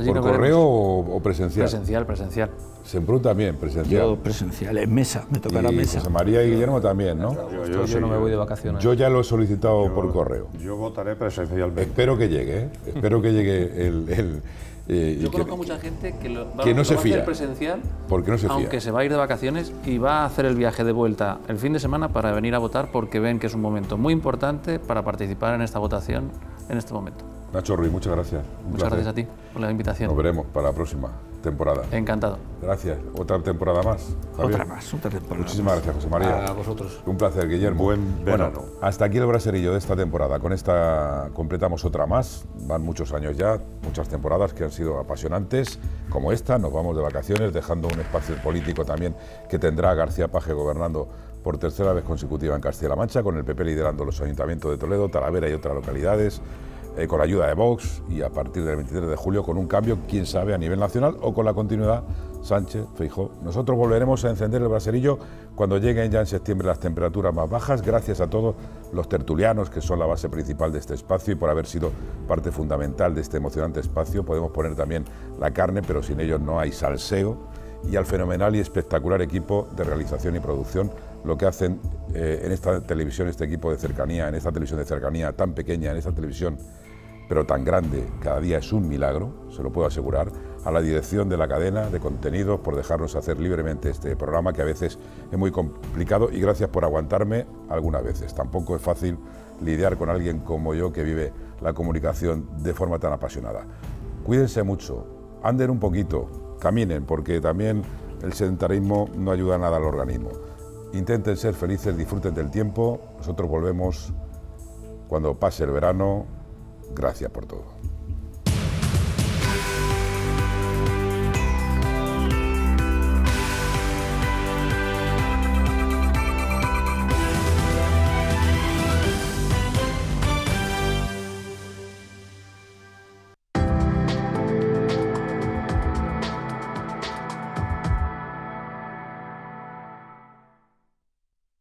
¿Por correo o, presencial? Presencial, presencial. Semprú también, presencial. Yo presencial, en mesa, me toca la mesa. María y Guillermo también, ¿no? Yo, no me voy de vacaciones. Yo ya lo he solicitado por correo. Yo votaré presencialmente. Espero que llegue, ¿eh? espero que llegue el, eh, Yo conozco a mucha gente que, no se fía, presencial, porque no se aunque se va a ir de vacaciones y va a hacer el viaje de vuelta el fin de semana para venir a votar porque ven que es un momento muy importante para participar en esta votación en este momento. Nacho Ruiz, muchas gracias. muchas gracias a ti por la invitación. Nos veremos para la próxima temporada. Encantado. Gracias. Otra temporada más. Otra más, Muchísimas gracias, José María. A vosotros. Un placer, Guillermo. Buen verano. Bueno, hasta aquí el braserillo de esta temporada. Con esta completamos otra más. Van muchos años ya, muchas temporadas que han sido apasionantes, como esta. Nos vamos de vacaciones, dejando un espacio político también que tendrá García Paje gobernando por tercera vez consecutiva en Castilla-La Mancha, con el PP liderando los ayuntamientos de Toledo, Talavera y otras localidades. Eh, con la ayuda de Vox y a partir del 23 de julio con un cambio, quién sabe, a nivel nacional o con la continuidad Sánchez Fijo. Nosotros volveremos a encender el braserillo cuando lleguen ya en septiembre las temperaturas más bajas. Gracias a todos los tertulianos que son la base principal de este espacio y por haber sido parte fundamental de este emocionante espacio. Podemos poner también la carne, pero sin ellos no hay salseo. Y al fenomenal y espectacular equipo de realización y producción, lo que hacen eh, en esta televisión, este equipo de cercanía, en esta televisión de cercanía tan pequeña, en esta televisión pero tan grande, cada día es un milagro, se lo puedo asegurar, a la dirección de la cadena de contenidos por dejarnos hacer libremente este programa que a veces es muy complicado y gracias por aguantarme algunas veces. Tampoco es fácil lidiar con alguien como yo que vive la comunicación de forma tan apasionada. Cuídense mucho, anden un poquito, caminen, porque también el sedentarismo no ayuda nada al organismo. Intenten ser felices, disfruten del tiempo, nosotros volvemos cuando pase el verano Gracias por todo.